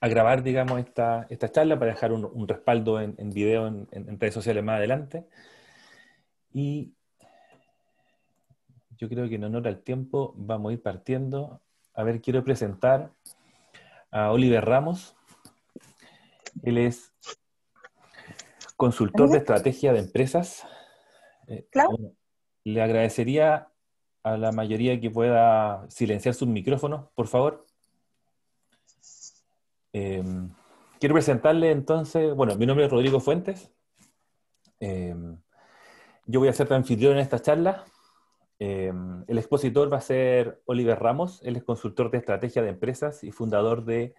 a grabar, digamos, esta, charla para dejar un, respaldo en, video en, redes sociales más adelante. Y yo creo que en honor al tiempo vamos a ir partiendo. A ver, quiero presentar a Oliver Ramos. Él es consultor de estrategia de empresas. Eh, le agradecería a la mayoría que pueda silenciar sus micrófonos, por favor. Em, quiero presentarle entonces, bueno, mi nombre es Rodrigo Fuentes. Em, yo voy a ser anfitrión en esta charla. Em, el expositor va a ser Oliver Ramos, él es consultor de estrategia de empresas y fundador de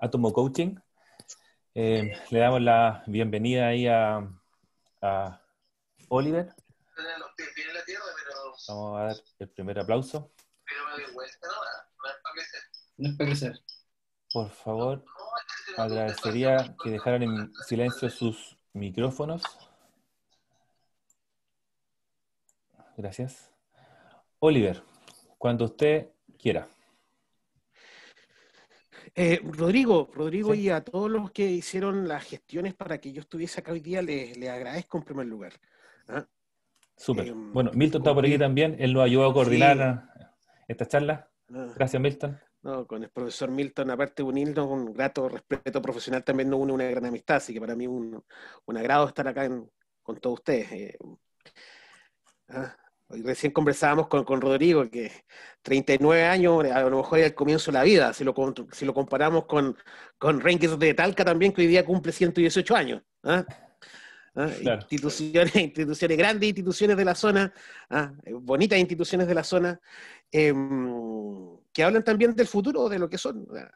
Atomo Coaching. le damos la bienvenida ahí a, Oliver. Vamos a dar el primer aplauso. Por favor. Agradecería que dejaran en silencio sus micrófonos. Gracias. Oliver, cuando usted quiera. Eh, Rodrigo, Rodrigo y a todos los que hicieron las gestiones para que yo estuviese acá hoy día, le agradezco en primer lugar. ¿Ah? Súper. Eh, bueno, Milton está por aquí también, él nos ayudó a coordinar esta charla. Ah. Gracias, Milton con el profesor Milton, aparte de unirnos, un grato respeto profesional también nos une una gran amistad, así que para mí un, un agrado estar acá con todos ustedes. Eh. Ah, recién conversábamos con, Rodrigo, que 39 años, a lo mejor es el comienzo de la vida, si lo, comparamos con, con de Talca también, que hoy día cumple 118 años. ¿ah? ¿ah? instituciones, instituciones grandes, instituciones de la zona, ¿ah? eh, bonitas instituciones de la zona, em, que hablan también del futuro, de lo que son, ¿ah?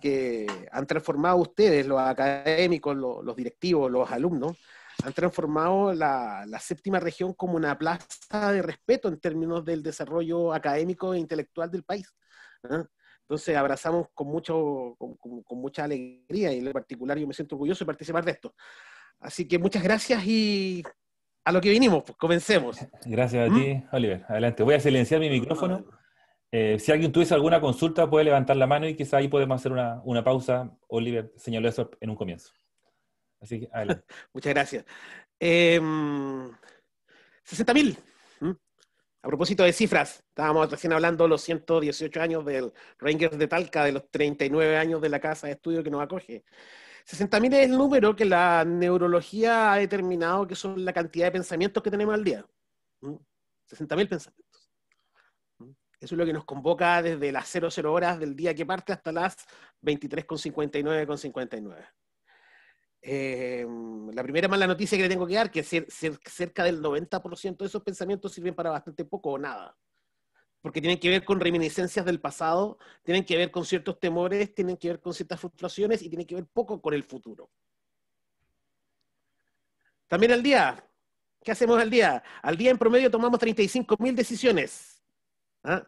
que han transformado ustedes, los académicos, los, directivos, los alumnos, han transformado la, séptima región como una plaza de respeto en términos del desarrollo académico e intelectual del país. Entonces abrazamos con, mucho, con, con, mucha alegría y en particular yo me siento orgulloso de participar de esto. Así que muchas gracias y a lo que vinimos, pues comencemos. Gracias a ¿Mm? ti, Oliver. Adelante. Voy a silenciar mi micrófono. Eh, si alguien tuviese alguna consulta, puede levantar la mano y quizá ahí podemos hacer una, pausa. Oliver señaló eso en un comienzo. Así que, adelante. muchas gracias. 60.000. Em, ¿Mm? A propósito de cifras, estábamos recién hablando los 118 años del Rangers de Talca, de los 39 años de la casa de estudio que nos acoge. 60.000 es el número que la neurología ha determinado que son la cantidad de pensamientos que tenemos al día. 60.000 ¿Mm? pensamientos. ¿Mm? Eso es lo que nos convoca desde las 00 horas del día que parte hasta las 23.59.59. Em, la primera mala noticia que le tengo que dar, que cerca del 90% de esos pensamientos sirven para bastante poco o nada porque tienen que ver con reminiscencias del pasado, tienen que ver con ciertos temores, tienen que ver con ciertas frustraciones y tienen que ver poco con el futuro. También al día, ¿qué hacemos al día? Al día en promedio tomamos 35.000 decisiones. ¿ah?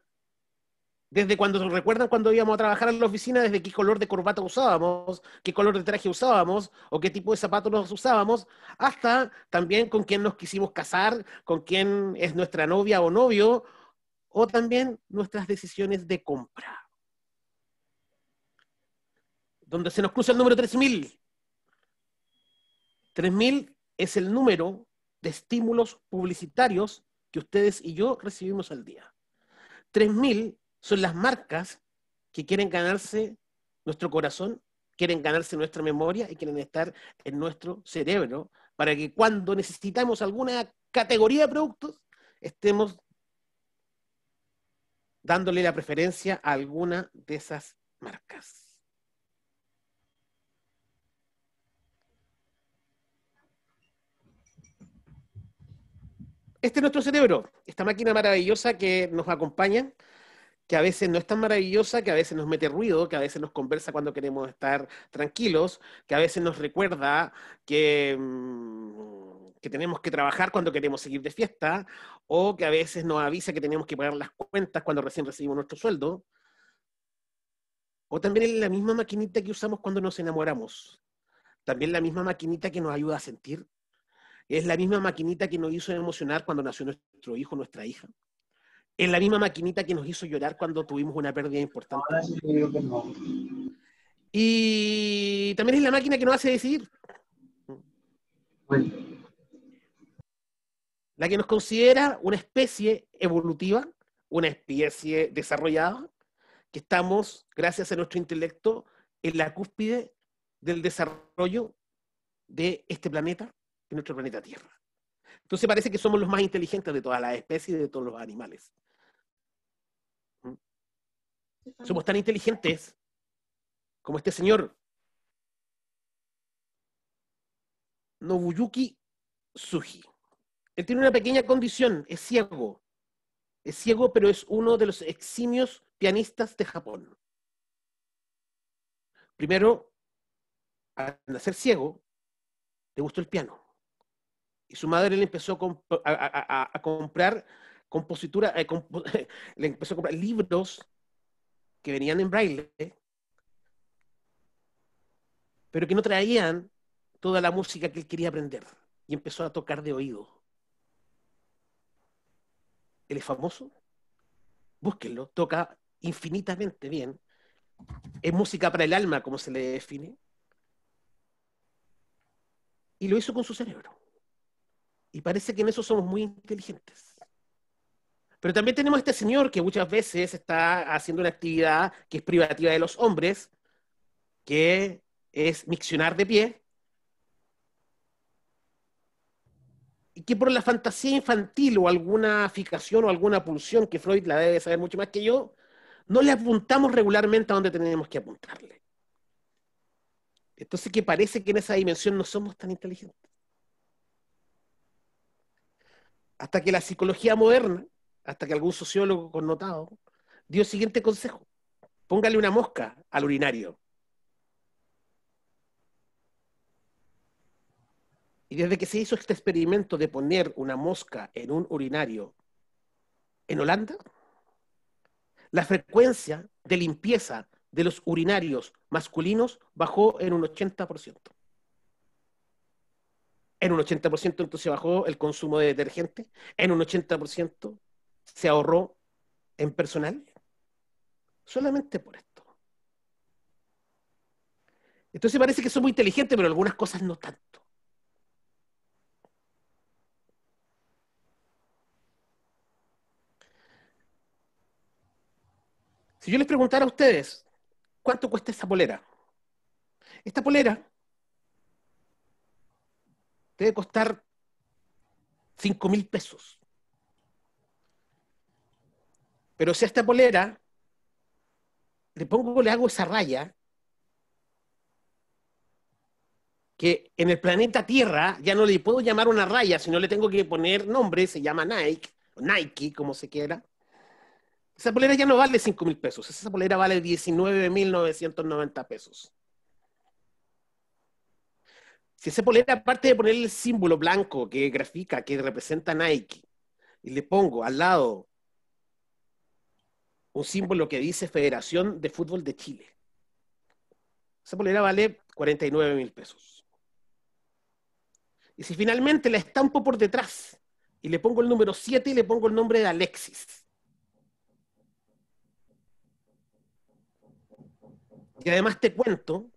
Desde cuando, ¿recuerdan cuando íbamos a trabajar en la oficina? Desde qué color de corbata usábamos, qué color de traje usábamos, o qué tipo de zapatos nos usábamos, hasta también con quién nos quisimos casar, con quién es nuestra novia o novio, o también nuestras decisiones de compra. Donde se nos cruza el número 3000. 3000 es el número de estímulos publicitarios que ustedes y yo recibimos al día. 3000 son las marcas que quieren ganarse nuestro corazón, quieren ganarse nuestra memoria y quieren estar en nuestro cerebro para que cuando necesitamos alguna categoría de productos estemos dándole la preferencia a alguna de esas marcas. Este es nuestro cerebro, esta máquina maravillosa que nos acompaña, que a veces no es tan maravillosa, que a veces nos mete ruido, que a veces nos conversa cuando queremos estar tranquilos, que a veces nos recuerda que... Mm, que tenemos que trabajar cuando queremos seguir de fiesta, o que a veces nos avisa que tenemos que pagar las cuentas cuando recién recibimos nuestro sueldo, o también es la misma maquinita que usamos cuando nos enamoramos, también la misma maquinita que nos ayuda a sentir, es la misma maquinita que nos hizo emocionar cuando nació nuestro hijo, nuestra hija. Es la misma maquinita que nos hizo llorar cuando tuvimos una pérdida importante. Y también es la máquina que nos hace decidir. Bueno la que nos considera una especie evolutiva, una especie desarrollada, que estamos, gracias a nuestro intelecto, en la cúspide del desarrollo de este planeta, de nuestro planeta Tierra. Entonces parece que somos los más inteligentes de todas las especies de todos los animales. ¿Mm? Somos tan inteligentes como este señor Nobuyuki Suji. Él tiene una pequeña condición, es ciego. Es ciego, pero es uno de los eximios pianistas de Japón. Primero, al nacer ciego, le gustó el piano. Y su madre le empezó a, comprar compositura, eh, le empezó a comprar libros que venían en braille, pero que no traían toda la música que él quería aprender. Y empezó a tocar de oído él es famoso, búsquenlo, toca infinitamente bien, es música para el alma, como se le define, y lo hizo con su cerebro. Y parece que en eso somos muy inteligentes. Pero también tenemos este señor que muchas veces está haciendo una actividad que es privativa de los hombres, que es miccionar de pie, Y que por la fantasía infantil o alguna fijación o alguna pulsión que Freud la debe saber mucho más que yo, no le apuntamos regularmente a donde tenemos que apuntarle. Entonces que parece que en esa dimensión no somos tan inteligentes. Hasta que la psicología moderna, hasta que algún sociólogo connotado, dio el siguiente consejo. Póngale una mosca al urinario. Y desde que se hizo este experimento de poner una mosca en un urinario en Holanda, la frecuencia de limpieza de los urinarios masculinos bajó en un 80%. En un 80% entonces bajó el consumo de detergente, en un 80% se ahorró en personal, solamente por esto. Entonces parece que son muy inteligentes, pero algunas cosas no tanto. Si yo les preguntara a ustedes, ¿cuánto cuesta esa polera? Esta polera debe costar 5 mil pesos. Pero si a esta polera le pongo, le hago esa raya, que en el planeta Tierra ya no le puedo llamar una raya, sino le tengo que poner nombre, se llama Nike, Nike, como se quiera. Esa polera ya no vale 5 mil pesos, esa polera vale 19.990 pesos. Si esa polera, aparte de poner el símbolo blanco que grafica, que representa Nike, y le pongo al lado un símbolo que dice Federación de Fútbol de Chile, esa polera vale 49 mil pesos. Y si finalmente la estampo por detrás y le pongo el número 7 y le pongo el nombre de Alexis, Y además te cuento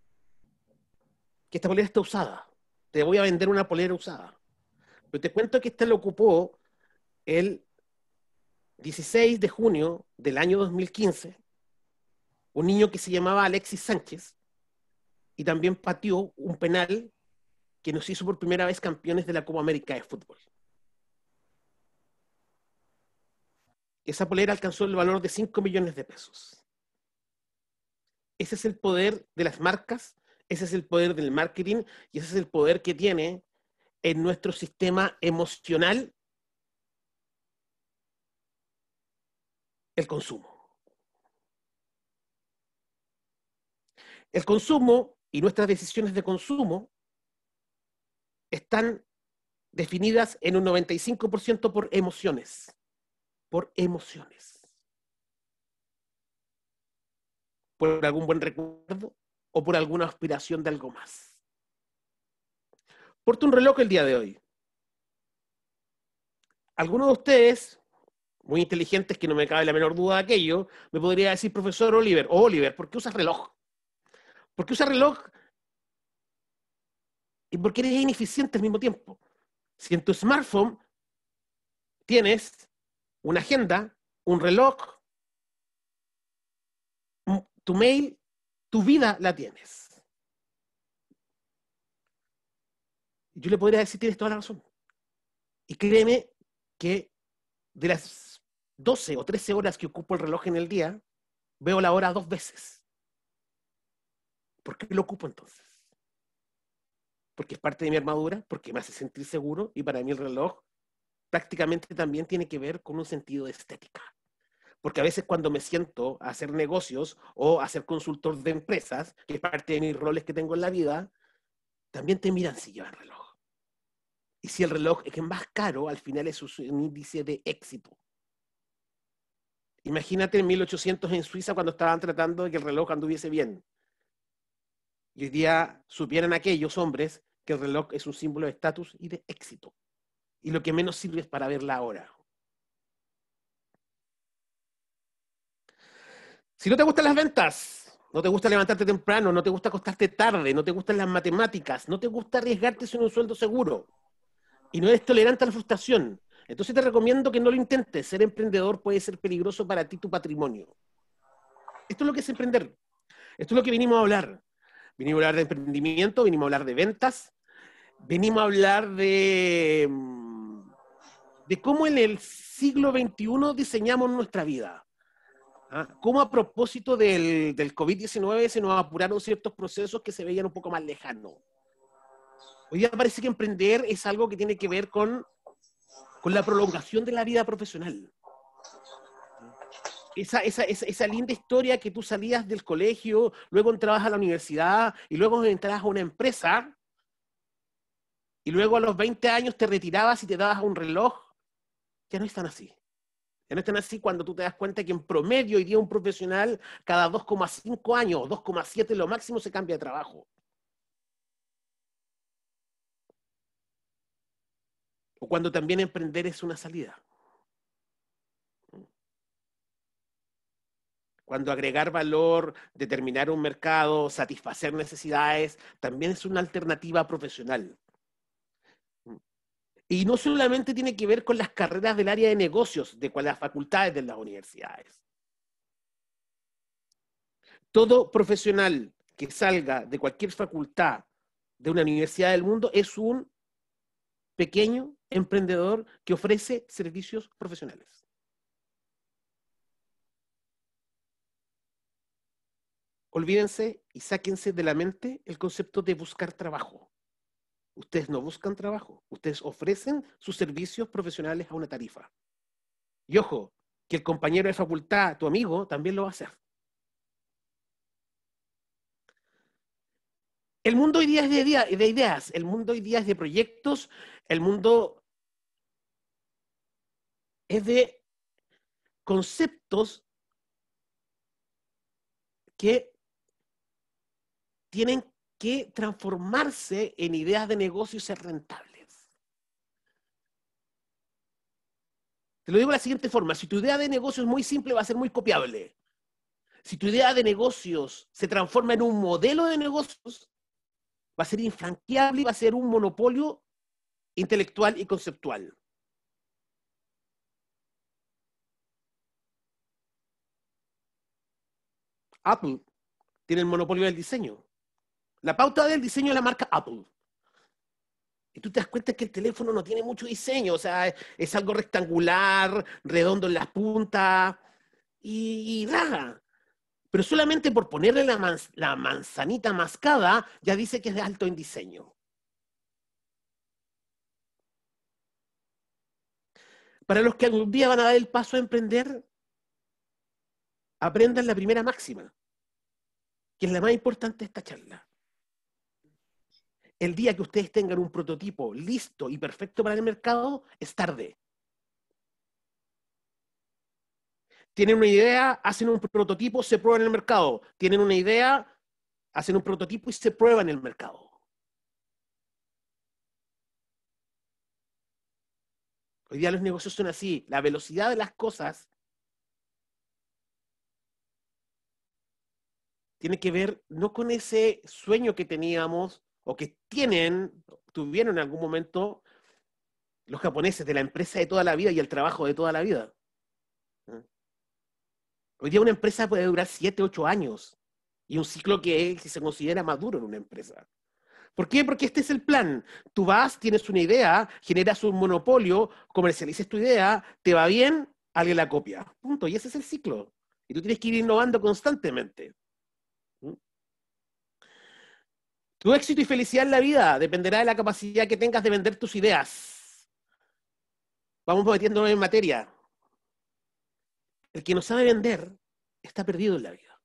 que esta polera está usada. Te voy a vender una polera usada. Pero te cuento que esta la ocupó el 16 de junio del año 2015 un niño que se llamaba Alexis Sánchez y también pateó un penal que nos hizo por primera vez campeones de la Copa América de Fútbol. Esa polera alcanzó el valor de 5 millones de pesos. Ese es el poder de las marcas, ese es el poder del marketing y ese es el poder que tiene en nuestro sistema emocional el consumo. El consumo y nuestras decisiones de consumo están definidas en un 95% por emociones, por emociones. por algún buen recuerdo o por alguna aspiración de algo más. Porta un reloj el día de hoy. Algunos de ustedes, muy inteligentes, que no me cabe la menor duda de aquello, me podría decir, profesor Oliver, oh, Oliver, ¿por qué usas reloj? ¿Por qué usas reloj? Y porque eres ineficiente al mismo tiempo. Si en tu smartphone tienes una agenda, un reloj, tu mail, tu vida la tienes. Yo le podría decir, tienes toda la razón. Y créeme que de las 12 o 13 horas que ocupo el reloj en el día, veo la hora dos veces. ¿Por qué lo ocupo entonces? Porque es parte de mi armadura, porque me hace sentir seguro y para mí el reloj prácticamente también tiene que ver con un sentido de estética porque a veces cuando me siento a hacer negocios o a ser consultor de empresas, que es parte de mis roles que tengo en la vida, también te miran si llevan reloj. Y si el reloj es que más caro, al final es un índice de éxito. Imagínate en 1800 en Suiza cuando estaban tratando de que el reloj anduviese bien. Y hoy día supieran aquellos hombres que el reloj es un símbolo de estatus y de éxito. Y lo que menos sirve es para ver la hora. Si no te gustan las ventas, no te gusta levantarte temprano, no te gusta acostarte tarde, no te gustan las matemáticas, no te gusta arriesgarte sin un sueldo seguro y no eres tolerante a la frustración, entonces te recomiendo que no lo intentes. Ser emprendedor puede ser peligroso para ti, tu patrimonio. Esto es lo que es emprender. Esto es lo que vinimos a hablar. Vinimos a hablar de emprendimiento, vinimos a hablar de ventas, vinimos a hablar de, mm, de cómo en el siglo XXI diseñamos nuestra vida. ¿ah? ¿Cómo a propósito del, del COVID-19 se nos apuraron ciertos procesos que se veían un poco más lejanos? Hoy día parece que emprender es algo que tiene que ver con, con la prolongación de la vida profesional. Esa, esa, esa, esa, linda historia que tú salías del colegio, luego entrabas a la universidad y luego entrabas a una empresa y luego a los 20 años te retirabas y te dabas un reloj, ya no es tan así no este así cuando tú te das cuenta que en promedio hoy día un profesional cada 2,5 años, o 2,7 lo máximo se cambia de trabajo. O cuando también emprender es una salida. Cuando agregar valor, determinar un mercado, satisfacer necesidades, también es una alternativa profesional. Y no solamente tiene que ver con las carreras del área de negocios, de las facultades de las universidades. Todo profesional que salga de cualquier facultad de una universidad del mundo es un pequeño emprendedor que ofrece servicios profesionales. Olvídense y sáquense de la mente el concepto de buscar trabajo. Ustedes no buscan trabajo, ustedes ofrecen sus servicios profesionales a una tarifa. Y ojo, que el compañero de facultad, tu amigo, también lo va a hacer. El mundo hoy día es de, ideas, el mundo hoy día es de proyectos, el mundo es de conceptos que tienen que transformarse en ideas de negocios rentables. Te lo digo de la siguiente forma, si tu idea de negocio es muy simple, va a ser muy copiable. Si tu idea de negocios se transforma en un modelo de negocios, va a ser infranqueable y va a ser un monopolio intelectual y conceptual. Apple tiene el monopolio del diseño. La pauta del diseño de la marca Apple. Y tú te das cuenta que el teléfono no tiene mucho diseño, o sea, es algo rectangular, redondo en las puntas y, nada. Pero solamente por ponerle la, la manzanita mascada ya dice que es de alto en diseño. Para los que algún día van a dar el paso a emprender, aprendan la primera máxima, que es la más importante de esta charla el día que ustedes tengan un prototipo listo y perfecto para el mercado, es tarde. Tienen una idea, hacen un prototipo, se prueba en el mercado. Tienen una idea, hacen un prototipo y se prueba en el mercado. Hoy día los negocios son así. La velocidad de las cosas tiene que ver no con ese sueño que teníamos o que tienen, tuvieron en algún momento los japoneses de la empresa de toda la vida y el trabajo de toda la vida. ¿Mm? Hoy día una empresa puede durar 7, 8 años y un ciclo que, se considera maduro en una empresa. ¿Por qué? Porque este es el plan. Tú vas, tienes una idea, generas un monopolio, comercializas tu idea, te va bien, alguien la copia. Punto. Y ese es el ciclo. Y tú tienes que ir innovando constantemente. Tu éxito y felicidad en la vida dependerá de la capacidad que tengas de vender tus ideas. Vamos metiéndonos en materia. El que no sabe vender está perdido en la vida.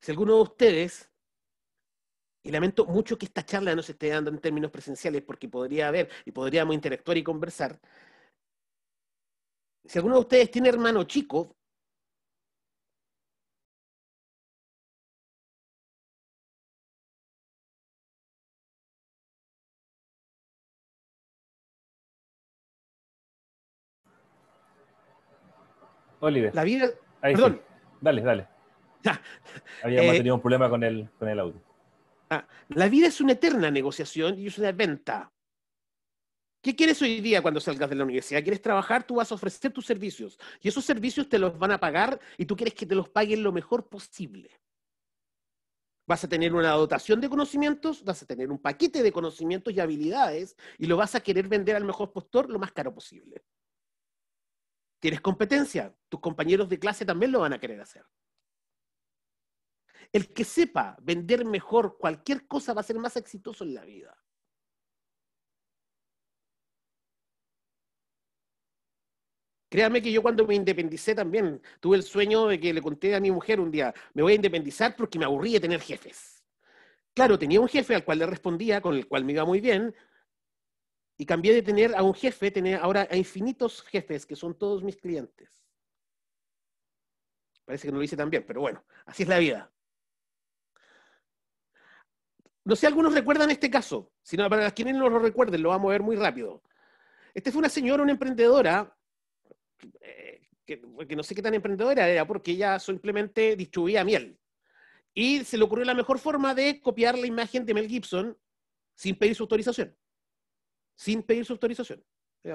Si alguno de ustedes, y lamento mucho que esta charla no se esté dando en términos presenciales porque podría haber y podríamos interactuar y conversar, si alguno de ustedes tiene hermano chico, Oliver. La vida. Perdón. Dale, dale. Habíamos eh, tenido un problema con el, audio. Ah, la vida es una eterna negociación y es una venta. ¿Qué quieres hoy día cuando salgas de la universidad? ¿Quieres trabajar? Tú vas a ofrecer tus servicios y esos servicios te los van a pagar y tú quieres que te los paguen lo mejor posible. Vas a tener una dotación de conocimientos, vas a tener un paquete de conocimientos y habilidades y lo vas a querer vender al mejor postor lo más caro posible. Tienes competencia, tus compañeros de clase también lo van a querer hacer. El que sepa vender mejor cualquier cosa va a ser más exitoso en la vida. Créame que yo cuando me independicé también tuve el sueño de que le conté a mi mujer un día, me voy a independizar porque me aburrí de tener jefes. Claro, tenía un jefe al cual le respondía, con el cual me iba muy bien, y cambié de tener a un jefe, tener ahora a infinitos jefes, que son todos mis clientes. Parece que no lo hice tan bien, pero bueno, así es la vida. No sé, si algunos recuerdan este caso, sino para quienes no lo recuerden, lo vamos a ver muy rápido. Este fue una señora, una emprendedora, eh, que, que, no sé qué tan emprendedora era, porque ella simplemente distribuía miel. Y se le ocurrió la mejor forma de copiar la imagen de Mel Gibson sin pedir su autorización sin pedir su autorización.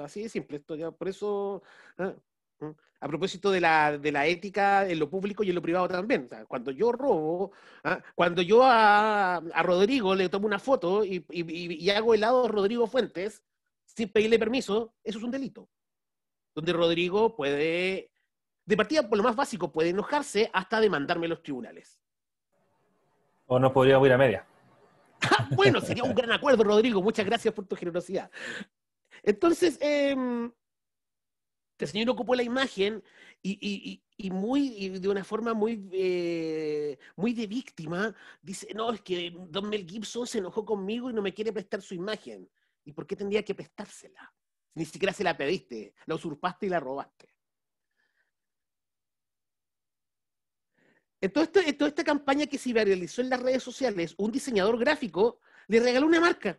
Así de simple, esto ya, por eso, ah, mm, a propósito de la, de la, ética en lo público y en lo privado también, cuando yo robo, ah, cuando yo a, Rodrigo le tomo una foto y, y, y hago helado a Rodrigo Fuentes sin pedirle permiso, eso es un delito, donde Rodrigo puede, de partida por lo más básico, puede enojarse hasta demandarme los tribunales. O no podríamos ir a media. bueno, sería un gran acuerdo, Rodrigo. Muchas gracias por tu generosidad. Entonces, em, el señor ocupó la imagen y, muy, de una forma muy, eh, muy de víctima, dice, no, es que Don Mel Gibson se enojó conmigo y no me quiere prestar su imagen. ¿Y por qué tendría que prestársela? Ni siquiera se la pediste, la usurpaste y la robaste. Entonces, eh, eh, toda esta campaña que se realizó en las redes sociales, un diseñador gráfico le regaló una marca.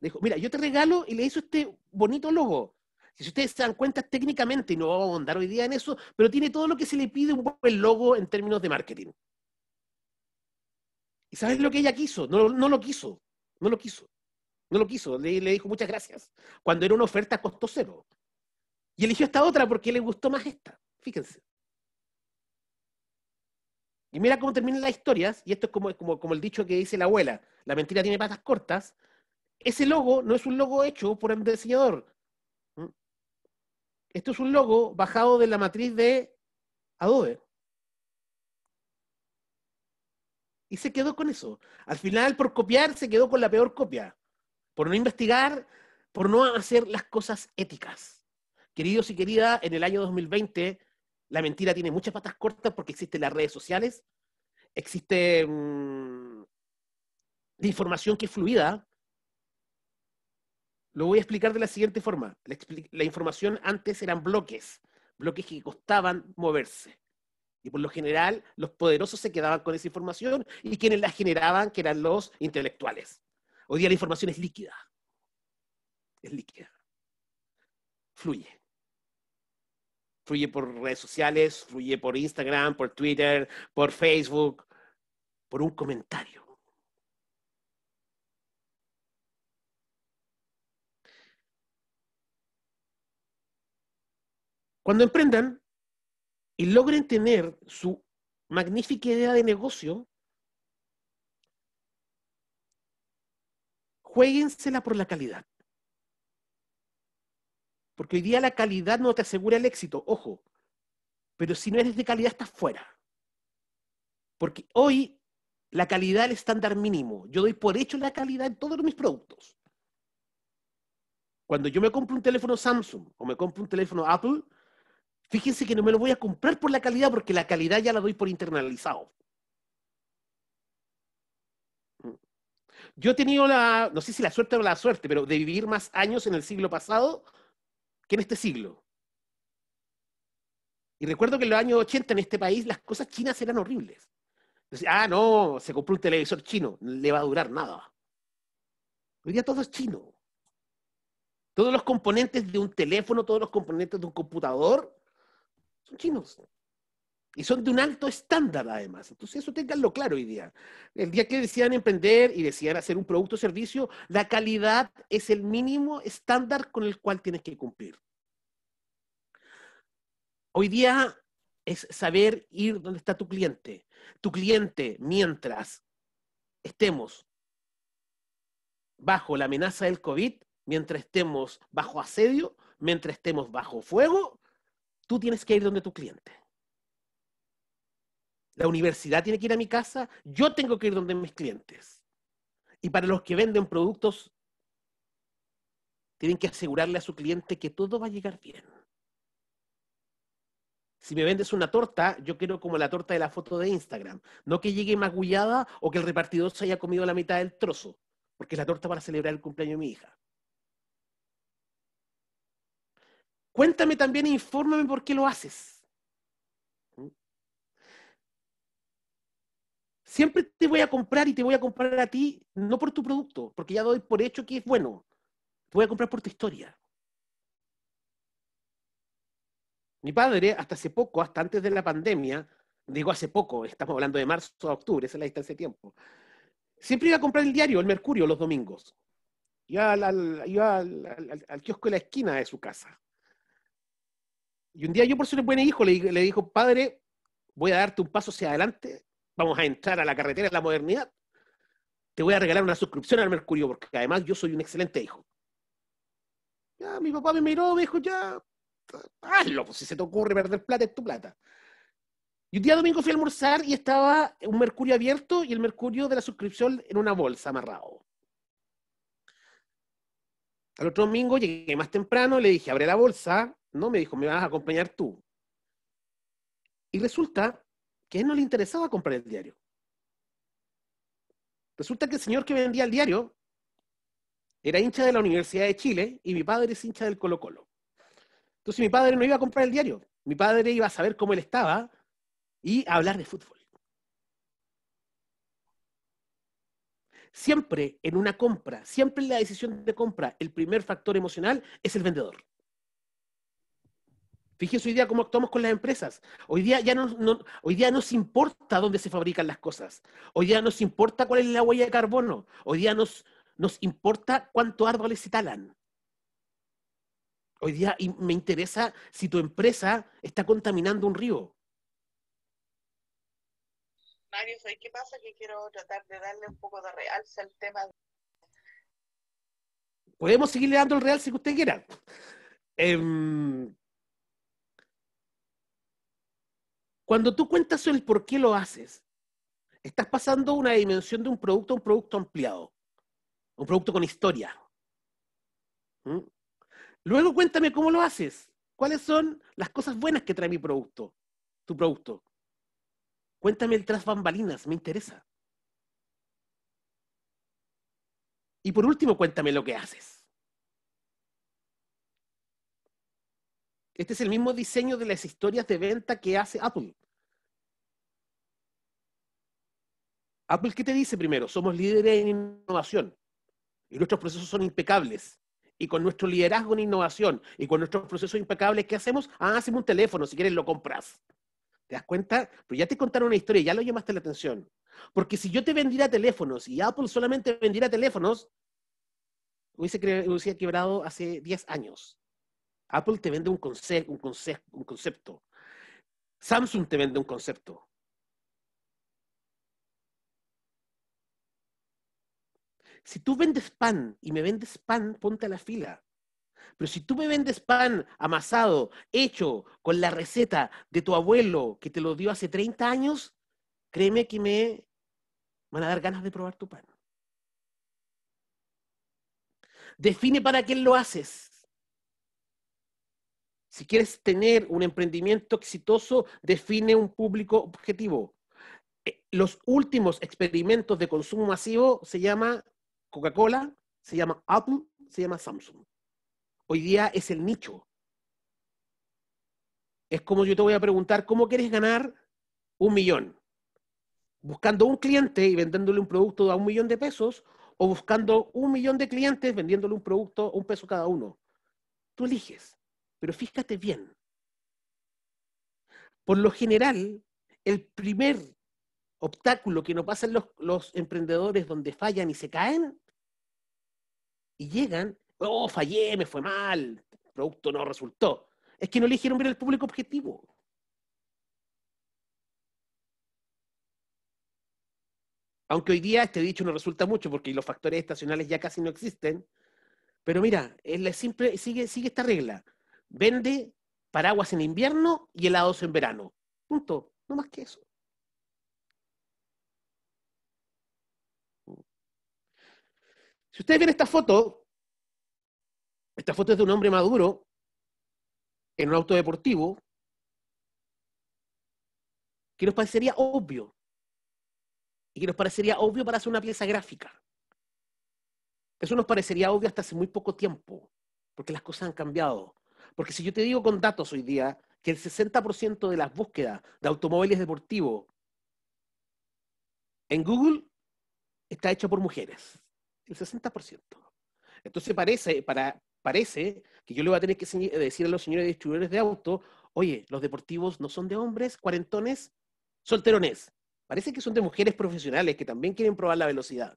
Le dijo, mira, yo te regalo y le hizo este bonito logo. Si ustedes se dan cuenta técnicamente, y no vamos a ahondar hoy día en eso, pero tiene todo lo que se le pide un buen logo en términos de marketing. ¿Y sabes lo que ella quiso? No, lo quiso, no lo quiso, no lo quiso. Le, dijo muchas gracias, cuando era una oferta costó cero. Y eligió esta otra porque le gustó más esta, fíjense. Y mira cómo terminan las historias, y esto es como, el dicho que dice la abuela, la mentira tiene patas cortas, ese logo no es un logo hecho por el diseñador. ¿Mm? Esto es un logo bajado de la matriz de Adobe. Y se quedó con eso. Al final, por copiar, se quedó con la peor copia. Por no investigar, por no hacer las cosas éticas. Queridos y queridas, en el año 2020 la mentira tiene muchas patas cortas porque existen las redes sociales, existe mm, la información que es fluida. Lo voy a explicar de la siguiente forma. La, la información antes eran bloques, bloques que costaban moverse. Y por lo general, los poderosos se quedaban con esa información y quienes la generaban, que eran los intelectuales. Hoy día la información es líquida. Es líquida. Fluye fluye por redes sociales, fluye por Instagram, por Twitter, por Facebook, por un comentario. Cuando emprendan y logren tener su magnífica idea de negocio, jueguensela por la calidad. Porque hoy día la calidad no te asegura el éxito, ojo. Pero si no eres de calidad, estás fuera. Porque hoy la calidad es el estándar mínimo. Yo doy por hecho la calidad en todos mis productos. Cuando yo me compro un teléfono Samsung o me compro un teléfono Apple, fíjense que no me lo voy a comprar por la calidad porque la calidad ya la doy por internalizado. Yo he tenido la, no sé si la suerte o la suerte, pero de vivir más años en el siglo pasado que en este siglo. Y recuerdo que en los años 80 en este país las cosas chinas eran horribles. ah, no, se compró un televisor chino, le va a durar nada. Hoy día todo es chino. Todos los componentes de un teléfono, todos los componentes de un computador son chinos. Y son de un alto estándar además. Entonces eso tenganlo claro hoy día. El día que decidan emprender y decidan hacer un producto o servicio, la calidad es el mínimo estándar con el cual tienes que cumplir. Hoy día es saber ir donde está tu cliente. Tu cliente, mientras estemos bajo la amenaza del COVID, mientras estemos bajo asedio, mientras estemos bajo fuego, tú tienes que ir donde tu cliente la universidad tiene que ir a mi casa, yo tengo que ir donde mis clientes. Y para los que venden productos, tienen que asegurarle a su cliente que todo va a llegar bien. Si me vendes una torta, yo quiero como la torta de la foto de Instagram, no que llegue magullada o que el repartidor se haya comido la mitad del trozo, porque es la torta para celebrar el cumpleaños de mi hija. Cuéntame también e infórmame por qué lo haces. siempre te voy a comprar y te voy a comprar a ti, no por tu producto, porque ya doy por hecho que es bueno. Te voy a comprar por tu historia. Mi padre, hasta hace poco, hasta antes de la pandemia, digo hace poco, estamos hablando de marzo a octubre, esa es la distancia de tiempo, siempre iba a comprar el diario, el Mercurio, los domingos. Iba al, kiosco de la esquina de su casa. Y un día yo, por ser un buen hijo, le, le dijo, padre, voy a darte un paso hacia adelante vamos a entrar a la carretera de la modernidad, te voy a regalar una suscripción al Mercurio, porque además yo soy un excelente hijo. Ya, mi papá me miró, me dijo, ya, hazlo, pues, si se te ocurre perder plata, es tu plata. Y un día domingo fui a almorzar y estaba un mercurio abierto y el mercurio de la suscripción en una bolsa amarrado. Al otro domingo llegué más temprano, le dije, abre la bolsa. No, me dijo, me vas a acompañar tú. Y resulta que a él no le interesaba comprar el diario. Resulta que el señor que vendía el diario era hincha de la Universidad de Chile y mi padre es hincha del Colo Colo. Entonces mi padre no iba a comprar el diario, mi padre iba a saber cómo él estaba y a hablar de fútbol. Siempre en una compra, siempre en la decisión de compra, el primer factor emocional es el vendedor. Fíjese hoy día cómo actuamos con las empresas. Hoy día ya no, hoy día nos importa dónde se fabrican las cosas. Hoy día nos importa cuál es la huella de carbono. Hoy día nos, nos importa cuánto árboles se talan. Hoy día me interesa si tu empresa está contaminando un río. Mario, qué pasa? Que quiero tratar de darle un poco de realce al tema. Podemos seguirle dando el realce que usted quiera. Em, Cuando tú cuentas el por qué lo haces, estás pasando una dimensión de un producto a un producto ampliado, un producto con historia. ¿Mm? Luego cuéntame cómo lo haces, cuáles son las cosas buenas que trae mi producto, tu producto. Cuéntame el tras bambalinas, me interesa. Y por último, cuéntame lo que haces. Este es el mismo diseño de las historias de venta que hace Apple. Apple, ¿qué te dice primero? Somos líderes en innovación y nuestros procesos son impecables. Y con nuestro liderazgo en innovación y con nuestros procesos impecables, ¿qué hacemos? Ah, hacemos un teléfono, si quieres lo compras. ¿Te das cuenta? Pero ya te contaron una historia, ya lo llamaste la atención. Porque si yo te vendiera teléfonos y Apple solamente vendiera teléfonos, hubiese, hubiese quebrado hace 10 años. Apple te vende un, concepto. Samsung te vende un concepto. Si tú vendes pan y me vendes pan, ponte a la fila. Pero si tú me vendes pan amasado, hecho con la receta de tu abuelo que te lo dio hace 30 años, créeme que me van a dar ganas de probar tu pan. Define para qué lo haces. Si quieres tener un emprendimiento exitoso, define un público objetivo. Eh, los últimos experimentos de consumo masivo se llama Coca-Cola, se llama Apple, se llama Samsung. Hoy día es el nicho. Es como yo te voy a preguntar, ¿cómo quieres ganar un millón? ¿Buscando un cliente y vendiéndole un producto a un millón de pesos o buscando un millón de clientes vendiéndole un producto, un peso cada uno? Tú eliges. Pero fíjate bien, por lo general, el primer obstáculo que nos pasan los, emprendedores donde fallan y se caen y llegan, oh, fallé, me fue mal, el producto no resultó. Es que no eligieron ver el público objetivo. Aunque hoy día este dicho no resulta mucho porque los factores estacionales ya casi no existen, pero mira, es la simple, sigue, sigue esta regla vende paraguas en invierno y helados en verano. Punto. No más que eso. Si ustedes ven esta foto, esta foto es de un hombre maduro en un auto deportivo, que nos parecería obvio, y que nos parecería obvio para hacer una pieza gráfica. Eso nos parecería obvio hasta hace muy poco tiempo, porque las cosas han cambiado. Porque si yo te digo con datos hoy día que el 60% de las búsquedas de automóviles deportivos en Google está hecha por mujeres, el 60%. Entonces parece, para, parece que yo le voy a tener que decir a los señores distribuidores de auto, oye, los deportivos no son de hombres, cuarentones, solterones. Parece que son de mujeres profesionales que también quieren probar la velocidad.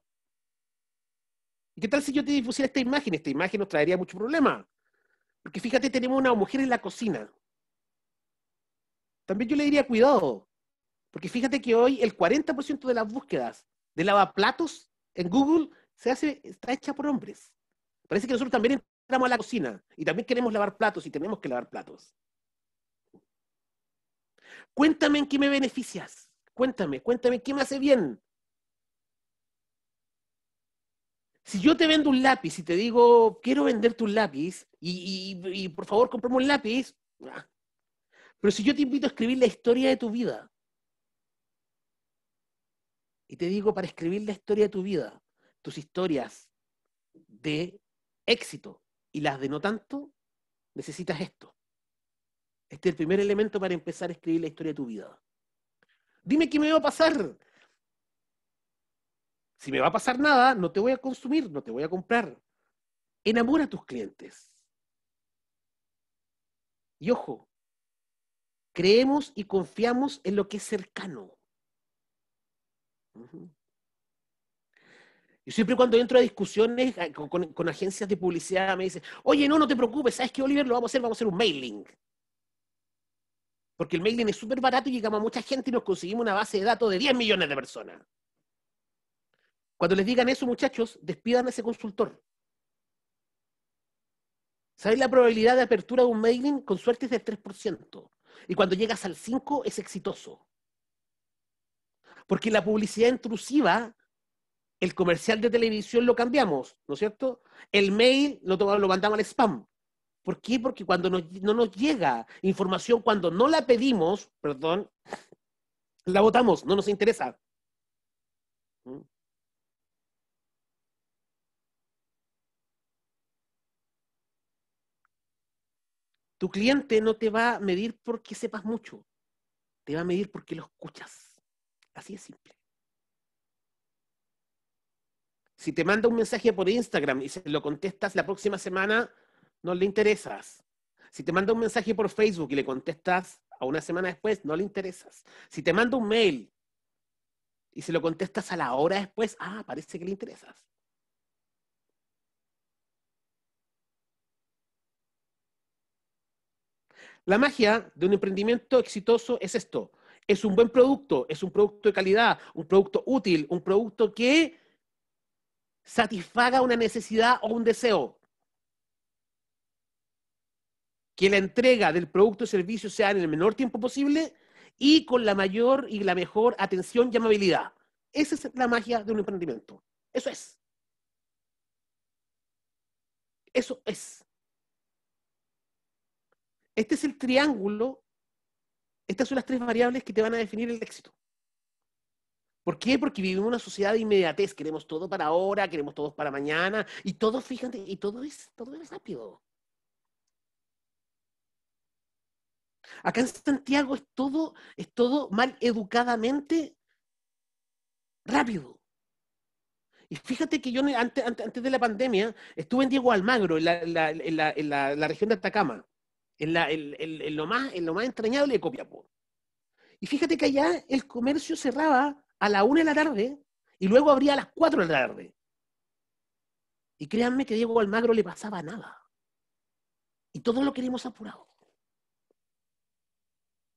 ¿Y qué tal si yo te difusiera esta imagen? Esta imagen nos traería mucho problema. Porque fíjate, tenemos una mujer en la cocina. También yo le diría cuidado, porque fíjate que hoy el 40% de las búsquedas de lavaplatos en Google se hace, está hecha por hombres. Parece que nosotros también entramos a la cocina y también queremos lavar platos y tenemos que lavar platos. Cuéntame en qué me beneficias. Cuéntame, cuéntame qué me hace bien. Si yo te vendo un lápiz y te digo, quiero venderte un lápiz y, por favor comprame un lápiz, ah. pero si yo te invito a escribir la historia de tu vida y te digo para escribir la historia de tu vida, tus historias de éxito y las de no tanto, necesitas esto. Este es el primer elemento para empezar a escribir la historia de tu vida. Dime qué me va a pasar si me va a pasar nada, no te voy a consumir, no te voy a comprar. Enamora a tus clientes. Y ojo, creemos y confiamos en lo que es cercano. Yo Y siempre cuando entro a discusiones ah, con, con, agencias de publicidad me dicen, oye, no, no te preocupes, ¿sabes qué, Oliver? Lo vamos a hacer, vamos a hacer un mailing. Porque el mailing es súper barato y llegamos a mucha gente y nos conseguimos una base de datos de 10 millones de personas. Cuando les digan eso, muchachos, despidan a ese consultor. Sabéis la probabilidad de apertura de un mailing? Con suerte es del 3%. Y cuando llegas al 5% es exitoso. Porque la publicidad intrusiva, el comercial de televisión lo cambiamos, ¿no es cierto? El mail lo, tomamos, lo mandamos al spam. ¿Por qué? Porque cuando no, no nos llega información, cuando no la pedimos, perdón, la votamos, no nos interesa. Tu cliente no te va a medir porque sepas mucho, te va a medir porque lo escuchas. Así es simple. Si te manda un mensaje por Instagram y se lo contestas la próxima semana, no le interesas. Si te manda un mensaje por Facebook y le contestas a una semana después, no le interesas. Si te manda un mail y se lo contestas a la hora después, ah, parece que le interesas. La magia de un emprendimiento exitoso es esto. Es un buen producto, es un producto de calidad, un producto útil, un producto que satisfaga una necesidad o un deseo. Que la entrega del producto o servicio sea en el menor tiempo posible y con la mayor y la mejor atención y amabilidad. Esa es la magia de un emprendimiento. Eso es. Eso es. Este es el triángulo, estas son las tres variables que te van a definir el éxito. ¿Por qué? Porque vivimos una sociedad de inmediatez, queremos todo para ahora, queremos todo para mañana, y todo, fíjate, y todo es, todo es rápido. Acá en Santiago es todo, es todo mal educadamente rápido. Y fíjate que yo antes, de la pandemia estuve en Diego Almagro, en la, en la región de Atacama en, lo, más, en lo más entrañable de Copiapó. Y fíjate que allá el comercio cerraba a la una de la tarde y luego abría a las cuatro de la tarde. Y créanme que Diego Almagro le pasaba nada. Y todos lo queríamos apurado.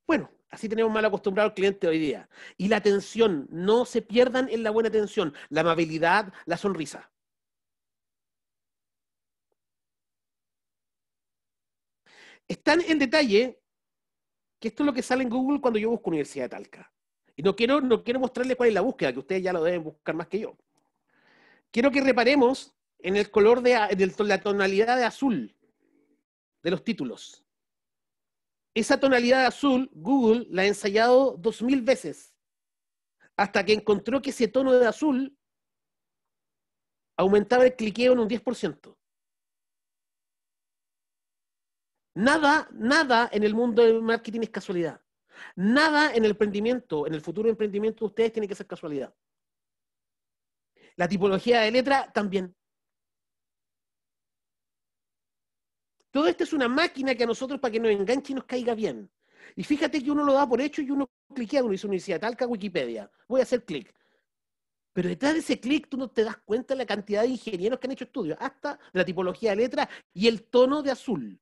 Bueno, así tenemos mal acostumbrado al cliente hoy día. Y la atención, no se pierdan en la buena atención, la amabilidad, la sonrisa. Están en detalle que esto es lo que sale en Google cuando yo busco Universidad de Talca. Y no quiero, no quiero mostrarle cuál es la búsqueda, que ustedes ya lo deben buscar más que yo. Quiero que reparemos en el color de, la tonalidad de azul de los títulos. Esa tonalidad de azul, Google la ha ensayado dos mil veces, hasta que encontró que ese tono de azul aumentaba el cliqueo en un 10%. Nada, nada en el mundo del marketing es casualidad. Nada en el emprendimiento, en el futuro emprendimiento de ustedes tiene que ser casualidad. La tipología de letra también. Todo esto es una máquina que a nosotros para que nos enganche y nos caiga bien. Y fíjate que uno lo da por hecho y uno cliquea, uno dice Universidad Talca, Wikipedia, voy a hacer clic. Pero detrás de ese clic tú no te das cuenta de la cantidad de ingenieros que han hecho estudios, hasta de la tipología de letra y el tono de azul.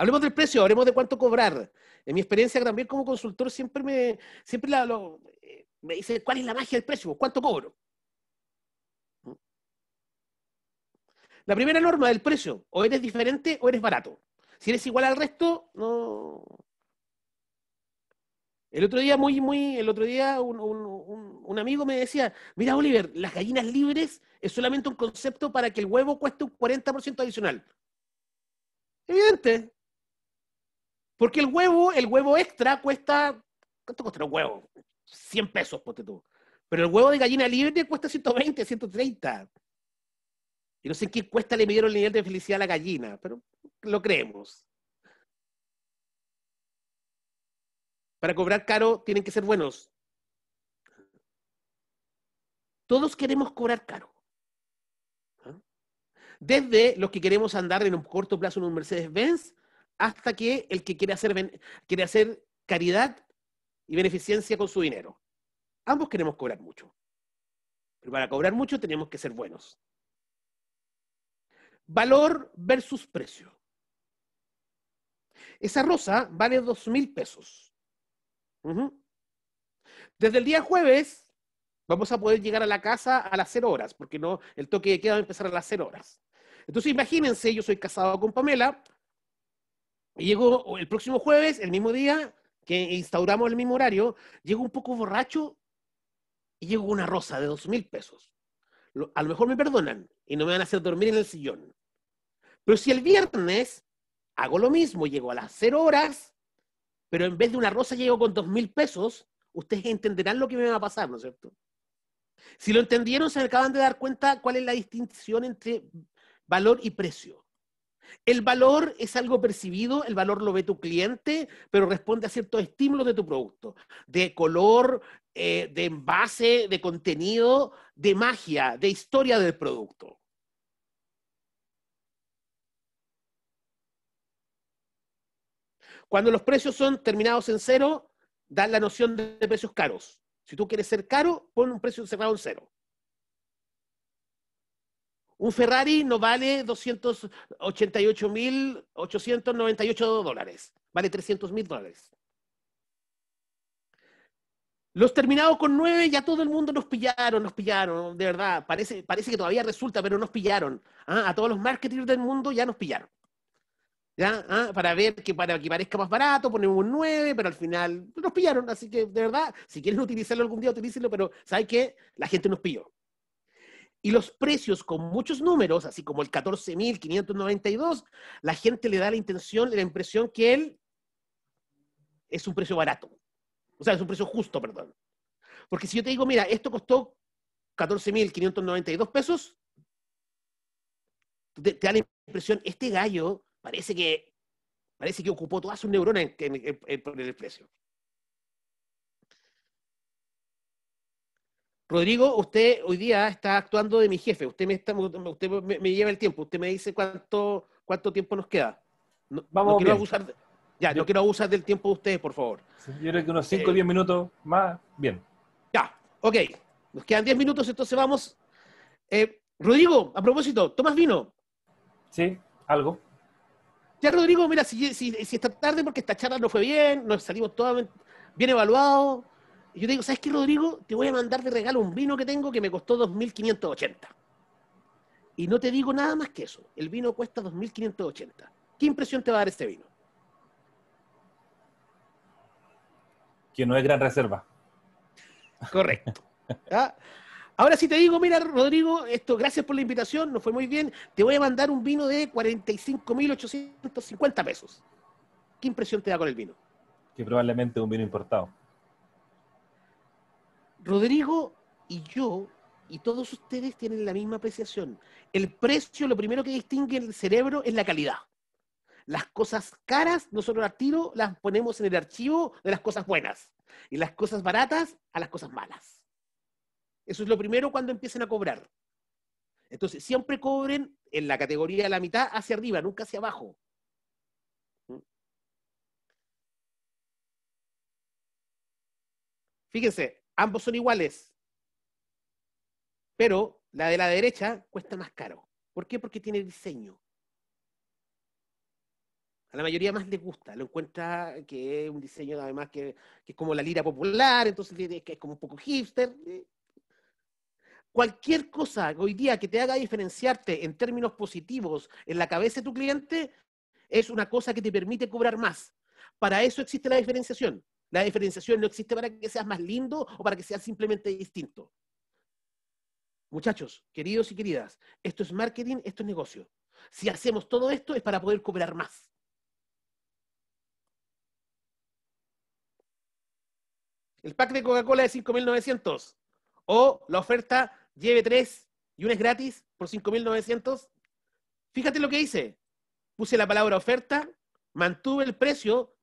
Hablemos del precio, hablemos de cuánto cobrar. En mi experiencia también como consultor siempre me, siempre eh, me dice, ¿cuál es la magia del precio? ¿Cuánto cobro? ¿Mm? La primera norma del precio, o eres diferente o eres barato. Si eres igual al resto, no. El otro día, muy, muy, el otro día un amigo me decía, mira Oliver, las gallinas libres es solamente un concepto para que el huevo cueste un 40% adicional. Evidente. Porque el huevo, el huevo extra cuesta, ¿cuánto cuesta un huevo? 100 pesos, ponte tú. Pero el huevo de gallina libre cuesta 120, 130. Y no sé qué cuesta le midieron el nivel de felicidad a la gallina, pero lo creemos. Para cobrar caro tienen que ser buenos. Todos queremos cobrar caro. ¿Ah? Desde los que queremos andar en un corto plazo en un Mercedes-Benz hasta que el que quiere hacer, quiere hacer caridad y beneficencia con su dinero. Ambos queremos cobrar mucho. Pero para cobrar mucho tenemos que ser buenos. Valor versus precio. Esa rosa vale dos mil pesos. Desde el día jueves vamos a poder llegar a la casa a las 0 horas, porque no, el toque de queda va a empezar a las 0 horas. Entonces imagínense, yo soy casado con Pamela, y llegó el próximo jueves, el mismo día que instauramos el mismo horario, llegó un poco borracho y llegó una rosa de dos mil pesos. A lo mejor me perdonan y no me van a hacer dormir en el sillón. Pero si el viernes hago lo mismo, llego a las cero horas, pero en vez de una rosa llego con dos mil pesos, ustedes entenderán lo que me va a pasar, ¿no es cierto? Si lo entendieron, se acaban de dar cuenta cuál es la distinción entre valor y precio. El valor es algo percibido, el valor lo ve tu cliente, pero responde a ciertos estímulos de tu producto, de color, eh, de envase, de contenido, de magia, de historia del producto. Cuando los precios son terminados en cero, dan la noción de precios caros. Si tú quieres ser caro, pon un precio cerrado en cero. Un Ferrari no vale 288.898 dólares, vale 300.000 dólares. Los terminados con 9 ya todo el mundo nos pillaron, nos pillaron, de verdad. Parece, parece que todavía resulta, pero nos pillaron. Ah, a todos los marketers del mundo ya nos pillaron. ¿Ya? Ah, para ver que para que parezca más barato, ponemos un 9, pero al final nos pillaron. Así que, de verdad, si quieren utilizarlo algún día, utilícenlo, pero ¿sabes qué? La gente nos pilló y los precios con muchos números, así como el 14.592, la gente le da la intención, la impresión que él es un precio barato. O sea, es un precio justo, perdón. Porque si yo te digo, mira, esto costó 14.592 pesos, te, da la impresión, este gallo parece que, parece que ocupó todas sus neuronas en, en el precio. Rodrigo, usted hoy día está actuando de mi jefe. Usted me, está, usted me, lleva el tiempo. Usted me dice cuánto, cuánto tiempo nos queda. No, Vamos quiero abusar ya, no quiero abusar del tiempo de ustedes, por favor. Yo creo que unos 5 o 10 minutos más, bien. Ya, ok. Nos quedan 10 minutos, entonces vamos. Eh, Rodrigo, a propósito, ¿tomas vino? Sí, algo. Ya, Rodrigo, mira, si, está tarde porque esta charla no fue bien, nos salimos todos bien evaluados, yo te digo, ¿sabes qué, Rodrigo? Te voy a mandar de regalo un vino que tengo que me costó 2.580. Y no te digo nada más que eso. El vino cuesta 2.580. ¿Qué impresión te va a dar este vino? Que no es gran reserva. Correcto. ¿Ah? Ahora sí te digo, mira, Rodrigo, esto, gracias por la invitación, nos fue muy bien. Te voy a mandar un vino de 45.850 pesos. ¿Qué impresión te da con el vino? Que probablemente es un vino importado. Rodrigo y yo y todos ustedes tienen la misma apreciación. El precio, lo primero que distingue el cerebro es la calidad. Las cosas caras, nosotros al tiro las ponemos en el archivo de las cosas buenas y las cosas baratas a las cosas malas. Eso es lo primero cuando empiecen a cobrar. Entonces, siempre cobren en la categoría de la mitad hacia arriba, nunca hacia abajo. ¿Mm? Fíjense, ambos son iguales, pero la de la derecha cuesta más caro. ¿Por qué? Porque tiene diseño. A la mayoría más le gusta, lo encuentra que es un diseño además que, que es como la lira popular, entonces que es como un poco hipster. Cualquier cosa hoy día que te haga diferenciarte en términos positivos en la cabeza de tu cliente es una cosa que te permite cobrar más. Para eso existe la diferenciación. La diferenciación no existe para que seas más lindo o para que seas simplemente distinto. Muchachos, queridos y queridas, esto es marketing, esto es negocio. Si hacemos todo esto es para poder cobrar más. El pack de Coca-Cola de 5.900 o la oferta lleve tres y una es gratis por 5.900. Fíjate lo que hice. Puse la palabra oferta, mantuve el precio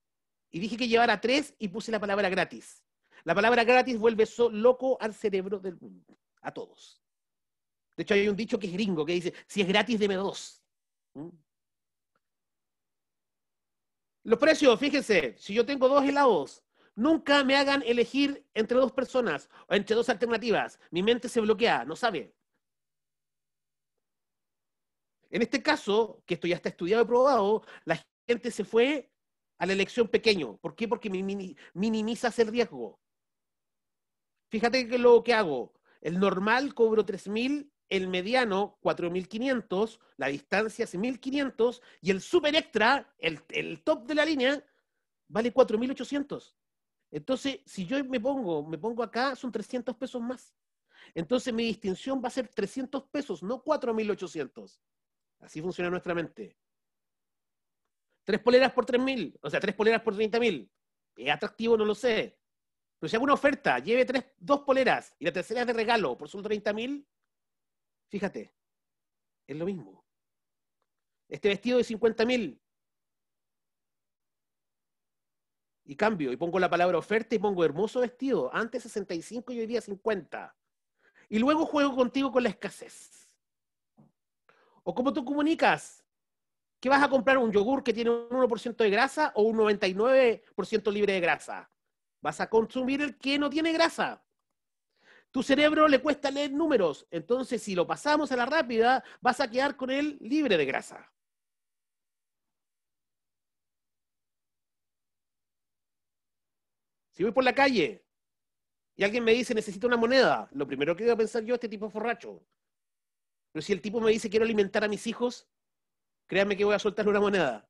y dije que llevara tres y puse la palabra gratis. La palabra gratis vuelve loco al cerebro del mundo, a todos. De hecho, hay un dicho que es gringo que dice, si es gratis, deme dos. ¿Mm? Los precios, fíjense, si yo tengo dos helados, nunca me hagan elegir entre dos personas o entre dos alternativas. Mi mente se bloquea, no sabe. En este caso, que esto ya está estudiado y probado, la gente se fue a la elección pequeño. ¿Por qué? Porque minimizas el riesgo. Fíjate que lo que hago, el normal cobro 3.000, el mediano 4.500, la distancia es 1.500 y el super extra, el, el top de la línea, vale 4.800. Entonces, si yo me pongo, me pongo acá, son 300 pesos más. Entonces, mi distinción va a ser 300 pesos, no 4.800. Así funciona nuestra mente. Tres poleras por tres mil. o sea, tres poleras por mil. ¿Es atractivo? No lo sé. Pero si hago una oferta, lleve tres, dos poleras y la tercera es de regalo por solo mil, fíjate, es lo mismo. Este vestido de mil. Y cambio, y pongo la palabra oferta y pongo hermoso vestido. Antes 65 y hoy día 50. Y luego juego contigo con la escasez. O cómo tú comunicas ¿Qué vas a comprar? ¿Un yogur que tiene un 1% de grasa o un 99% libre de grasa? Vas a consumir el que no tiene grasa. Tu cerebro le cuesta leer números, entonces si lo pasamos a la rápida, vas a quedar con él libre de grasa. Si voy por la calle y alguien me dice necesito una moneda, lo primero que voy a pensar yo es, este tipo forracho. Pero si el tipo me dice quiero alimentar a mis hijos, Créanme que voy a soltar una moneda.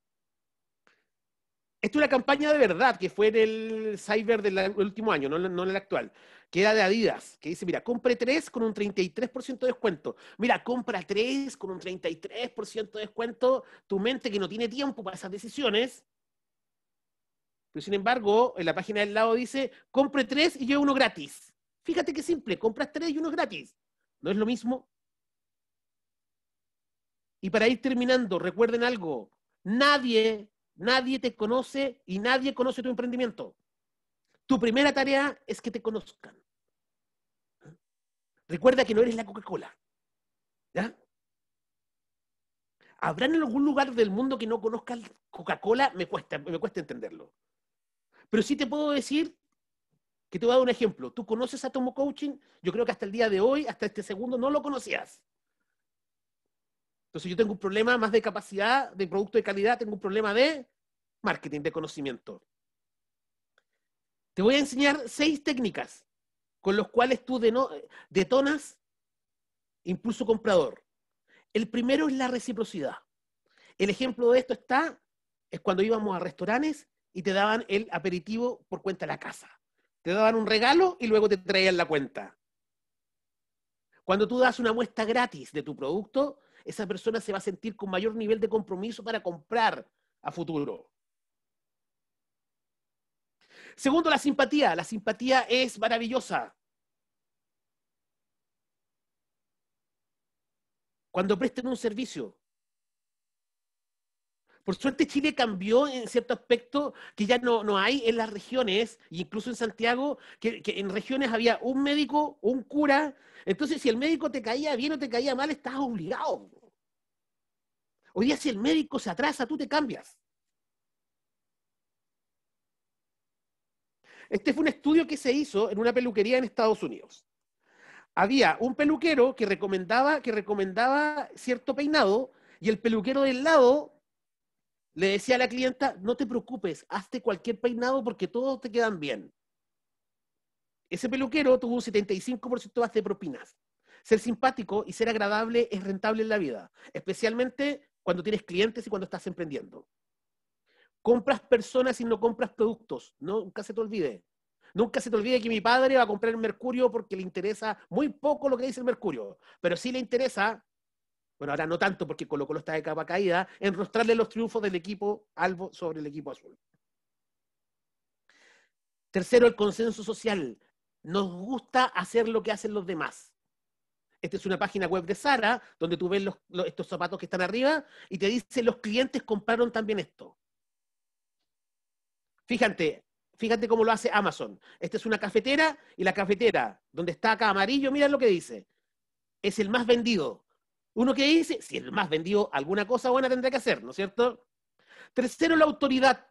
Esto es una campaña de verdad que fue en el cyber del último año, no, en el actual, que era de Adidas, que dice, mira, compre tres con un 33% de descuento. Mira, compra tres con un 33% de descuento. Tu mente que no tiene tiempo para esas decisiones. Pero sin embargo, en la página del lado dice, compre tres y lleve uno gratis. Fíjate qué simple, compras tres y uno gratis. ¿No es lo mismo? Y para ir terminando, recuerden algo, nadie, nadie te conoce y nadie conoce tu emprendimiento. Tu primera tarea es que te conozcan. Recuerda que no eres la Coca-Cola. ¿Ya? ¿Habrá en algún lugar del mundo que no conozca Coca-Cola? Me cuesta, me cuesta entenderlo. Pero sí te puedo decir que te voy a dar un ejemplo. Tú conoces a Tomo Coaching, yo creo que hasta el día de hoy, hasta este segundo, no lo conocías. Entonces yo tengo un problema más de capacidad de producto de calidad, tengo un problema de marketing, de conocimiento. Te voy a enseñar seis técnicas con las cuales tú detonas impulso comprador. El primero es la reciprocidad. El ejemplo de esto está, es cuando íbamos a restaurantes y te daban el aperitivo por cuenta de la casa. Te daban un regalo y luego te traían la cuenta. Cuando tú das una muestra gratis de tu producto, esa persona se va a sentir con mayor nivel de compromiso para comprar a futuro. Segundo, la simpatía. La simpatía es maravillosa. Cuando presten un servicio. Por suerte Chile cambió en cierto aspecto que ya no, hay en las regiones, incluso en Santiago, que, que, en regiones había un médico, un cura. Entonces, si el médico te caía bien o te caía mal, estás obligado Hoy día si el médico se atrasa, tú te cambias. Este fue un estudio que se hizo en una peluquería en Estados Unidos. Había un peluquero que recomendaba, que recomendaba cierto peinado y el peluquero del lado le decía a la clienta, no te preocupes, hazte cualquier peinado porque todos te quedan bien. Ese peluquero tuvo un 75% más de propinas. Ser simpático y ser agradable es rentable en la vida, especialmente cuando tienes clientes y cuando estás emprendiendo. Compras personas y no compras productos. nunca se te olvide. Nunca se te olvide que mi padre va a comprar el mercurio porque le interesa muy poco lo que dice el mercurio, pero sí le interesa, bueno, ahora no tanto porque Colo Colo está de capa caída, enrostrarle los triunfos del equipo albo sobre el equipo azul. Tercero, el consenso social. Nos gusta hacer lo que hacen los demás. Esta es una página web de Sara, donde tú ves estos zapatos que están arriba y te dice, los clientes compraron también esto. Fíjate, fíjate cómo lo hace Amazon. Esta es una cafetera y la cafetera, donde está acá amarillo, mira lo que dice. Es el más vendido. Uno que dice, si es el más vendido, alguna cosa buena tendrá que hacer, ¿no es cierto? Tercero, la autoridad.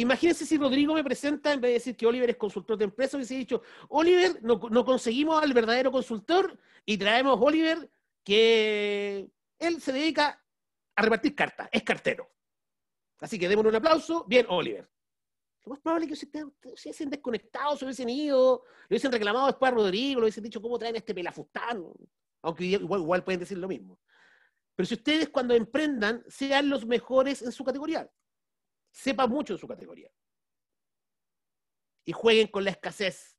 Imagínense si Rodrigo me presenta, en vez de decir que Oliver es consultor de empresa, hubiese dicho, Oliver, no, conseguimos al verdadero consultor y traemos a Oliver, que él se dedica a repartir cartas, es cartero. Así que démosle un aplauso, bien, Oliver. Lo más probable es que se hubiesen desconectado, se hubiesen ido, lo hubiesen reclamado después a Rodrigo, lo hubiesen dicho, ¿cómo traen este pelafustán? Aunque igual pueden decir lo mismo. Pero si ustedes cuando emprendan, sean los mejores en su categoría sepa mucho de su categoría. Y jueguen con la escasez.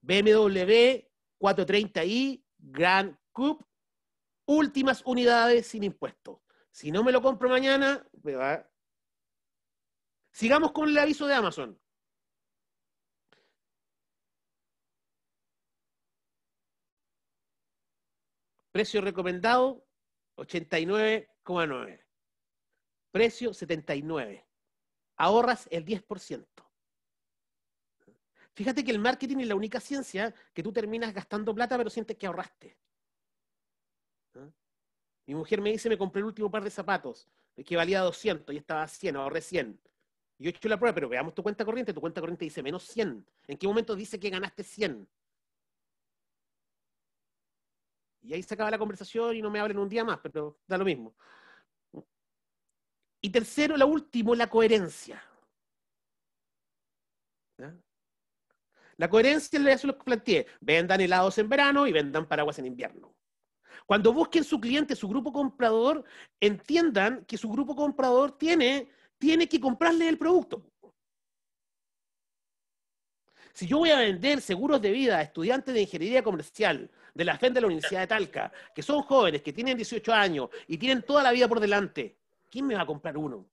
BMW 430i Grand Coupe, últimas unidades sin impuestos. Si no me lo compro mañana, me va. Sigamos con el aviso de Amazon. Precio recomendado 89,9. Precio 79 ahorras el 10%. Fíjate que el marketing es la única ciencia que tú terminas gastando plata, pero sientes que ahorraste. ¿Ah? Mi mujer me dice, me compré el último par de zapatos, que valía 200 y estaba a 100, ahorré 100. Yo he hecho la prueba, pero veamos tu cuenta corriente, tu cuenta corriente dice menos 100. ¿En qué momento dice que ganaste 100? Y ahí se acaba la conversación y no me hablan un día más, pero da lo mismo. Y tercero, la último, la coherencia. La coherencia es lo que planteé. Vendan helados en verano y vendan paraguas en invierno. Cuando busquen su cliente, su grupo comprador, entiendan que su grupo comprador tiene, tiene que comprarle el producto. Si yo voy a vender seguros de vida a estudiantes de ingeniería comercial de la gente de la Universidad de Talca, que son jóvenes, que tienen 18 años y tienen toda la vida por delante, ¿Quién me va a comprar uno?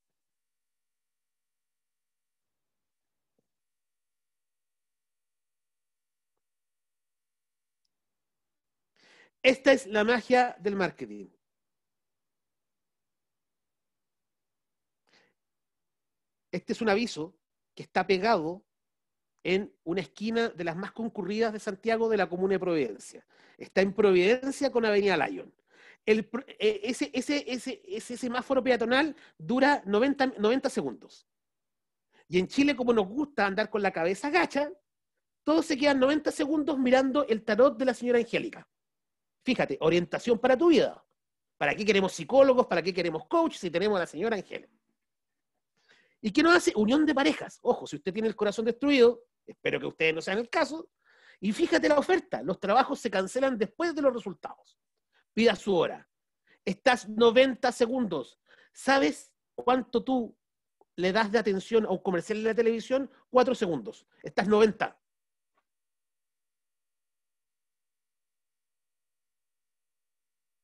Esta es la magia del marketing. Este es un aviso que está pegado en una esquina de las más concurridas de Santiago de la Comuna de Providencia. Está en Providencia con Avenida Lyon. E, ese, semáforo peatonal dura 90, segundos. Y en Chile, como nos gusta andar con la cabeza gacha, todos se quedan 90 segundos mirando el tarot de la señora Angélica. Fíjate, orientación para tu vida. ¿Para qué queremos psicólogos? ¿Para qué queremos coach si tenemos a la señora Angélica? ¿Y qué nos hace? Unión de parejas. Ojo, si usted tiene el corazón destruido, espero que ustedes no sean el caso, y fíjate la oferta, los trabajos se cancelan después de los resultados pida su hora. Estás 90 segundos. ¿Sabes cuánto tú le das de atención a un comercial en la televisión? Cuatro segundos. Estás 90.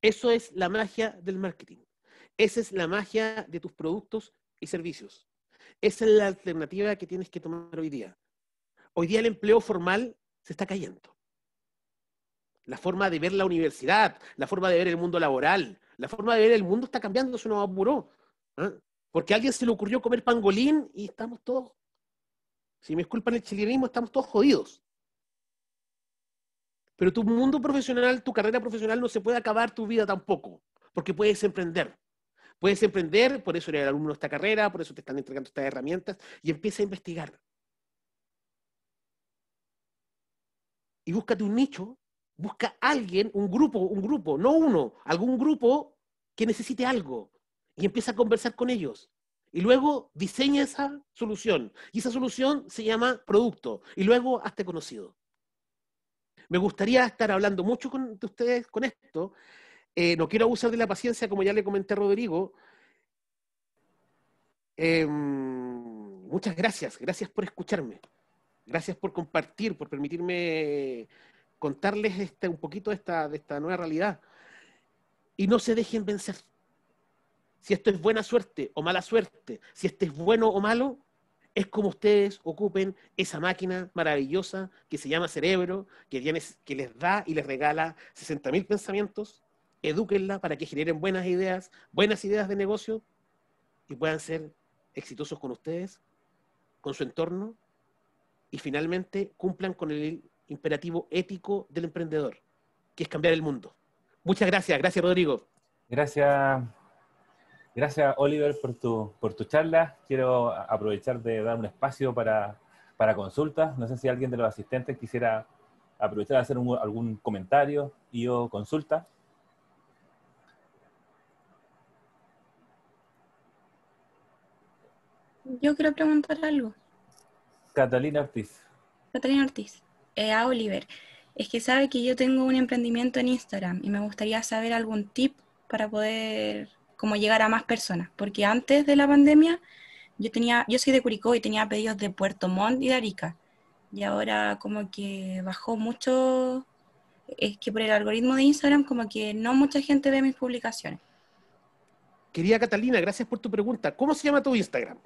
Eso es la magia del marketing. Esa es la magia de tus productos y servicios. Esa es la alternativa que tienes que tomar hoy día. Hoy día el empleo formal se está cayendo la forma de ver la universidad, la forma de ver el mundo laboral, la forma de ver el mundo está cambiando, eso nos apuró. ¿ah? Porque a alguien se le ocurrió comer pangolín y estamos todos, si me disculpan el chilenismo, estamos todos jodidos. Pero tu mundo profesional, tu carrera profesional no se puede acabar tu vida tampoco, porque puedes emprender. Puedes emprender, por eso eres el alumno de esta carrera, por eso te están entregando estas herramientas, y empieza a investigar. Y búscate un nicho busca alguien, un grupo, un grupo, no uno, algún grupo que necesite algo y empieza a conversar con ellos. Y luego diseña esa solución. Y esa solución se llama producto. Y luego hazte conocido. Me gustaría estar hablando mucho con ustedes con esto. Eh, no quiero abusar de la paciencia, como ya le comenté a Rodrigo. Em, muchas gracias. Gracias por escucharme. Gracias por compartir, por permitirme contarles este, un poquito de esta, nueva realidad. Y no se dejen vencer. Si esto es buena suerte o mala suerte, si esto es bueno o malo, es como ustedes ocupen esa máquina maravillosa que se llama cerebro, que, que les da y les regala 60.000 pensamientos, edúquenla para que generen buenas ideas, buenas ideas de negocio y puedan ser exitosos con ustedes, con su entorno y finalmente cumplan con el imperativo ético del emprendedor, que es cambiar el mundo. Muchas gracias, gracias Rodrigo. Gracias, gracias Oliver por tu, por tu charla. Quiero aprovechar de dar un espacio para, para consultas. No sé si alguien de los asistentes quisiera aprovechar de hacer algún comentario y o consulta. Yo quiero preguntar algo. Catalina Ortiz. Catalina Ortiz. Eh, a Oliver, es que sabe que yo tengo un emprendimiento en Instagram y me gustaría saber algún tip para poder como llegar a más personas, porque antes de la pandemia yo tenía, yo soy de Curicó y tenía pedidos de Puerto Montt y de Arica, y ahora como que bajó mucho, es que por el algoritmo de Instagram como que no mucha gente ve mis publicaciones. Querida Catalina, gracias por tu pregunta. ¿Cómo se llama tu Instagram?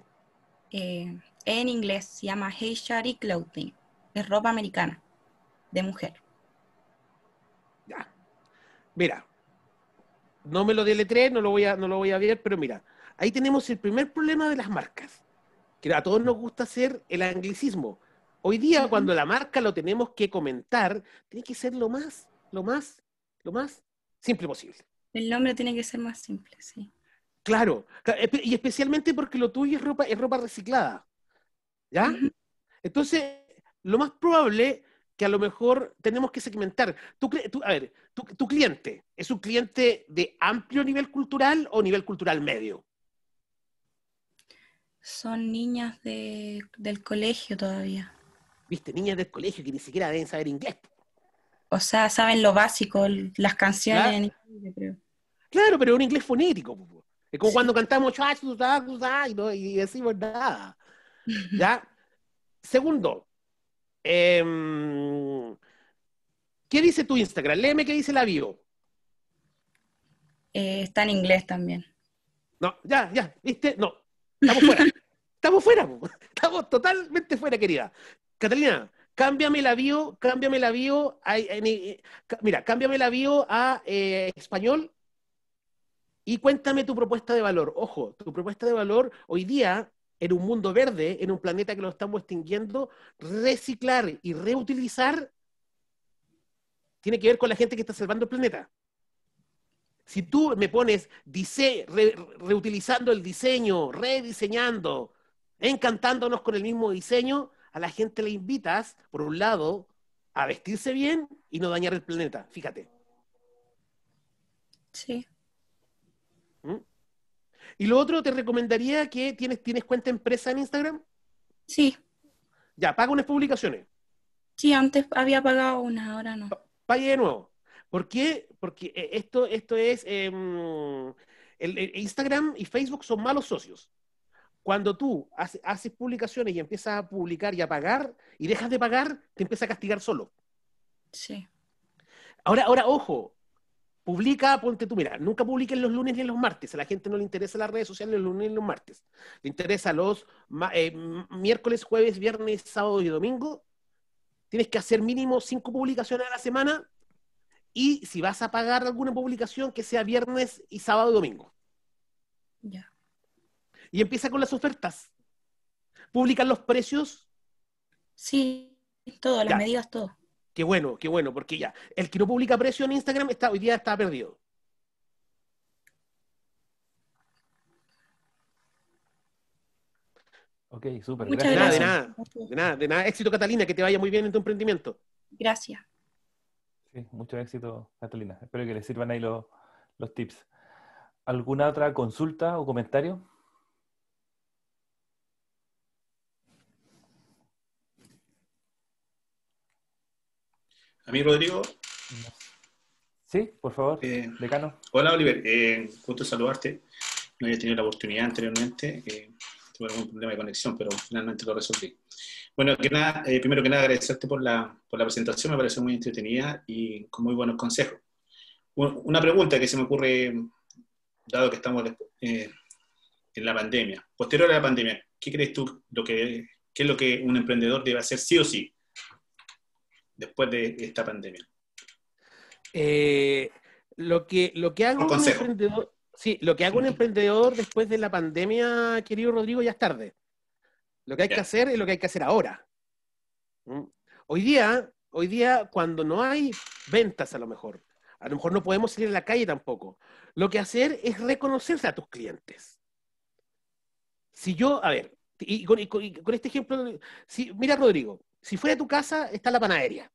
Eh, en inglés se llama Hey Shari Clothing es ropa americana, de mujer. Ya. Mira, no me lo deletré, no lo voy a, no lo voy a ver, pero mira, ahí tenemos el primer problema de las marcas, que a todos nos gusta hacer el anglicismo. Hoy día, cuando la marca lo tenemos que comentar, tiene que ser lo más, lo más, lo más simple posible. El nombre tiene que ser más simple, sí. Claro, eh, y especialmente porque lo tuyo es ropa, es ropa reciclada. ¿Ya? Entonces, lo más probable que a lo mejor tenemos que segmentar. a ver, tu, cliente, ¿es un cliente de amplio nivel cultural o nivel cultural medio? Son niñas del colegio todavía. Viste, niñas del colegio que ni siquiera deben saber inglés. O sea, saben lo básico, las canciones claro. creo. Claro, pero un inglés fonético. Es como cuando cantamos y, no, y decimos nada. ¿Ya? Segundo, Em, ¿Qué dice tu Instagram? Léeme qué dice la bio. Eh, está en inglés también. No, ya, ya, viste, no. Estamos fuera. estamos fuera, estamos totalmente fuera, querida. Catalina, cámbiame la bio, cámbiame la bio, eh, mira, cámbiame la bio a eh, español y cuéntame tu propuesta de valor. Ojo, tu propuesta de valor hoy día en un mundo verde, en un planeta que lo estamos extinguiendo, reciclar y reutilizar tiene que ver con la gente que está salvando el planeta. Si tú me pones reutilizando el diseño, rediseñando, encantándonos con el mismo diseño, a la gente le invitas, por un lado, a vestirse bien y no dañar el planeta, fíjate. Sí. ¿Mm? Y lo otro, te recomendaría que tienes, ¿tienes cuenta empresa en Instagram? Sí. Ya, paga unas publicaciones. Sí, antes había pagado una, ahora no. Pague de nuevo. ¿Por qué? Porque eh, esto, esto es. Em, el, Instagram y Facebook son malos socios. Cuando tú haces publicaciones y empiezas a publicar y a pagar y dejas de pagar, te empieza a castigar solo. Sí. Ahora, ahora ojo, Publica, ponte tú, mira, nunca publiquen los lunes ni los martes. A la gente no le interesa las redes sociales los lunes ni los martes. Le interesa los eh, miércoles, jueves, viernes, sábado y domingo. Tienes que hacer mínimo cinco publicaciones a la semana. Y si vas a pagar alguna publicación, que sea viernes y sábado y domingo. Ya. Y empieza con las ofertas. ¿Publican los precios? Sí, todo, las medidas, todo. Qué bueno, qué bueno, porque ya, el que no publica precio en Instagram está, hoy día está perdido. Ok, súper. Muchas gracias. de nada, de nada, de nada. Éxito, Catalina, que te vaya muy bien en tu emprendimiento. Gracias. Sí, mucho éxito, Catalina. Espero que les sirvan ahí los, los tips. ¿Alguna otra consulta o comentario? A mí, Rodrigo. Sí, por favor, eh, decano. Hola, Oliver. Eh, gusto saludarte. No había tenido la oportunidad anteriormente. Eh, tuve algún problema de conexión, pero finalmente lo resolví. Bueno, eh, primero que nada agradecerte por la, presentación, me pareció muy entretenida y con muy buenos consejos. Una pregunta que se me ocurre, dado que estamos en la pandemia, posterior a la pandemia, ¿qué crees tú lo que, qué es lo que un emprendedor debe hacer sí o sí? después de esta pandemia? Eh, lo, que, lo que hago un, emprendedor, lo que hago un emprendedor después de la pandemia, querido Rodrigo, ya es tarde. Lo que hay que hacer es lo que hay que hacer ahora. ¿Mm? Hoy día, hoy día, cuando no hay ventas a lo mejor, a lo mejor no podemos salir a la calle tampoco. Lo que hacer es reconocerse a tus clientes. Si yo, a ver, con, y con este ejemplo, si, mira Rodrigo, si fuera tu casa, está la panadería.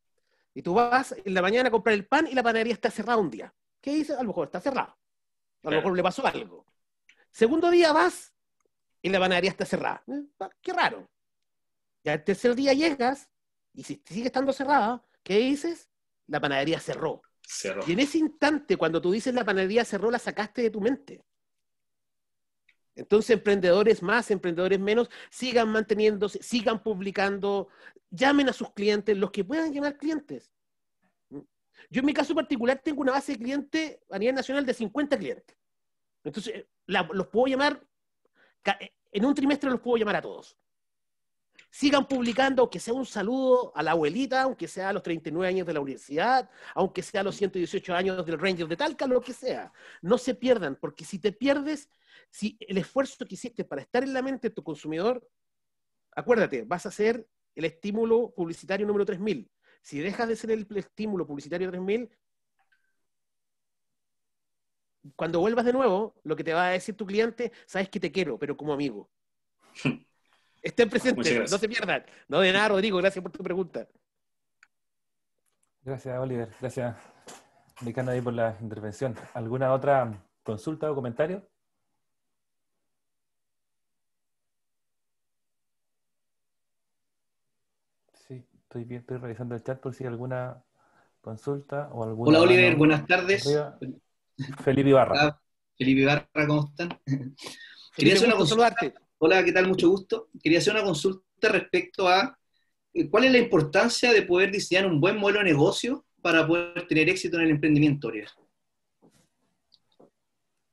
Y tú vas en la mañana a comprar el pan y la panadería está cerrada un día. ¿Qué dices? A lo mejor está cerrada. A lo mejor le pasó algo. Segundo día vas y la panadería está cerrada. Eh, qué raro. Y al tercer día llegas y si sigue estando cerrada, ¿qué dices? La panadería cerró. cerró. Y en ese instante, cuando tú dices la panadería cerró, la sacaste de tu mente. Entonces, emprendedores más, emprendedores menos, sigan manteniéndose, sigan publicando, llamen a sus clientes, los que puedan llamar clientes. Yo en mi caso particular tengo una base de clientes a nivel nacional de 50 clientes. Entonces, eh, los puedo llamar, eh, en un trimestre los puedo llamar a todos. Sigan publicando, aunque sea un saludo a la abuelita, aunque sea a los 39 años de la universidad, aunque sea a los 118 años del Ranger de Talca, lo que sea. No se pierdan, porque si te pierdes, si el esfuerzo que hiciste para estar en la mente de tu consumidor, acuérdate, vas a ser el estímulo publicitario número 3000. Si dejas de ser el estímulo publicitario 3000, cuando vuelvas de nuevo, lo que te va a decir tu cliente, sabes que te quiero, pero como amigo. Estén presentes, no se pierdan. No de nada, Rodrigo, gracias por tu pregunta. Gracias, Oliver. Gracias, Mecano, por la intervención. ¿Alguna otra consulta o comentario? Sí, estoy, bien, estoy revisando el chat por si alguna consulta o alguna. Hola, Oliver, buenas tardes. Felipe Ibarra. Ah, Felipe Ibarra, ¿cómo están? Quería hacer una consulta. Hola, ¿qué tal? Mucho gusto. Quería hacer una consulta respecto a eh, cuál es la importancia de poder diseñar un buen modelo de negocio para poder tener éxito en el emprendimiento,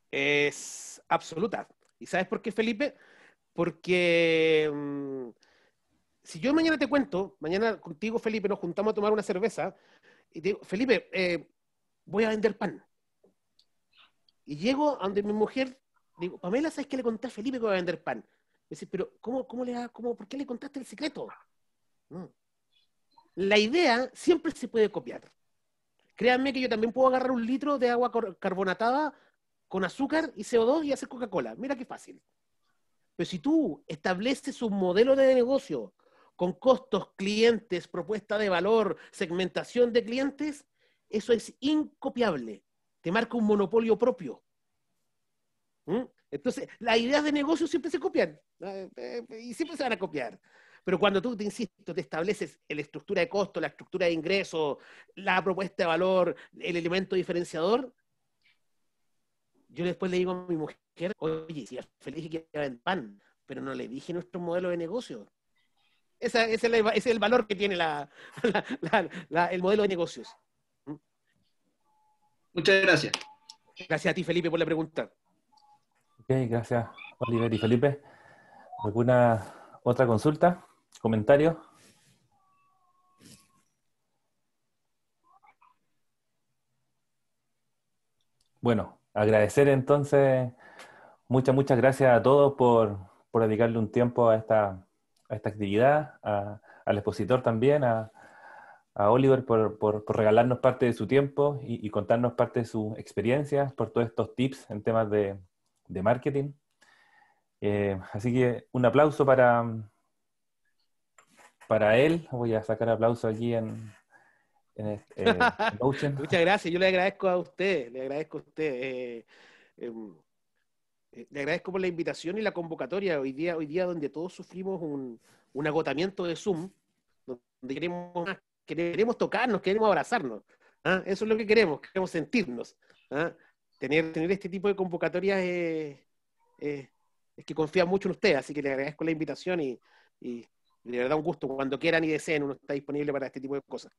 Es absoluta. ¿Y sabes por qué, Felipe? Porque mm, si yo mañana te cuento, mañana contigo, Felipe, nos juntamos a tomar una cerveza y digo, Felipe, eh, voy a vender pan. Y llego a donde mi mujer, digo, Pamela, ¿sabes qué le conté a Felipe que voy a vender pan? pero ¿cómo, cómo le cómo, ¿por qué le contaste el secreto? Mm. La idea siempre se puede copiar. Créanme que yo también puedo agarrar un litro de agua carbonatada con azúcar y CO2 y hacer Coca-Cola. Mira qué fácil. Pero si tú estableces un modelo de negocio con costos, clientes, propuesta de valor, segmentación de clientes, eso es incopiable. Te marca un monopolio propio. ¿Mm? Entonces, las ideas de negocio siempre se copian eh, eh, y siempre se van a copiar. Pero cuando tú, te insisto, te estableces la estructura de costo, la estructura de ingreso, la propuesta de valor, el elemento diferenciador, yo después le digo a mi mujer, oye, si feliz que en pan, pero no le dije nuestro modelo de negocio. ese, es el, valor que tiene el modelo de negocios. ¿Mm? Muchas gracias. Gracias a ti, Felipe, por la pregunta gracias Oliver y Felipe. ¿Alguna otra consulta? ¿Comentario? Bueno, agradecer entonces, muchas, muchas gracias a todos por, dedicarle un tiempo a esta, a esta actividad, al expositor también, a, Oliver por, regalarnos parte de su tiempo y, y, contarnos parte de sus experiencias, por todos estos tips en temas de, de marketing. Eh, así que un aplauso para, para él. Voy a sacar aplauso aquí en, este, eh, Muchas gracias. Yo le agradezco a usted. Le agradezco a usted. Eh, em, le agradezco por la invitación y la convocatoria. Hoy día, hoy día donde todos sufrimos un, agotamiento de Zoom, donde queremos queremos tocarnos, queremos abrazarnos. ¿ah? Eso es lo que queremos, queremos sentirnos. ¿ah? tener, este tipo de convocatorias es, que confía mucho en usted, así que le agradezco la invitación y, le da un gusto. Cuando quieran y deseen, uno está disponible para este tipo de cosas.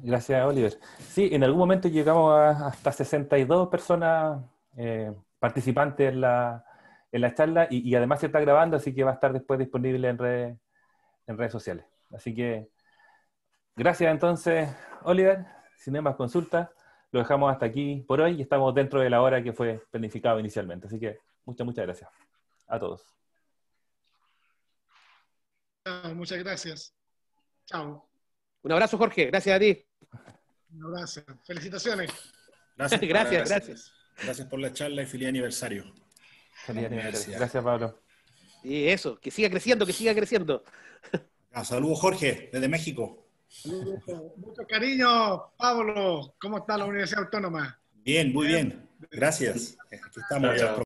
Gracias, Oliver. Sí, en algún momento llegamos hasta 62 personas eh, participantes en la, en la charla y, además se está grabando, así que va a estar después disponible en, red, en redes sociales. Así que gracias entonces, Oliver. Sin más consultas. Lo dejamos hasta aquí por hoy y estamos dentro de la hora que fue planificado inicialmente. Así que muchas, muchas gracias a todos. Ah, muchas gracias. Chao. Un abrazo, Jorge. Gracias a ti. Un abrazo. Felicitaciones. Gracias, gracias, gracias. por la charla y feliz aniversario. Feliz aniversario. Gracias, Pablo. Y eso, que siga creciendo, que siga creciendo. saludos, Jorge, desde México mucho cariño, Pablo. ¿Cómo está la Universidad Autónoma? Bien, muy bien. Gracias. Aquí estamos.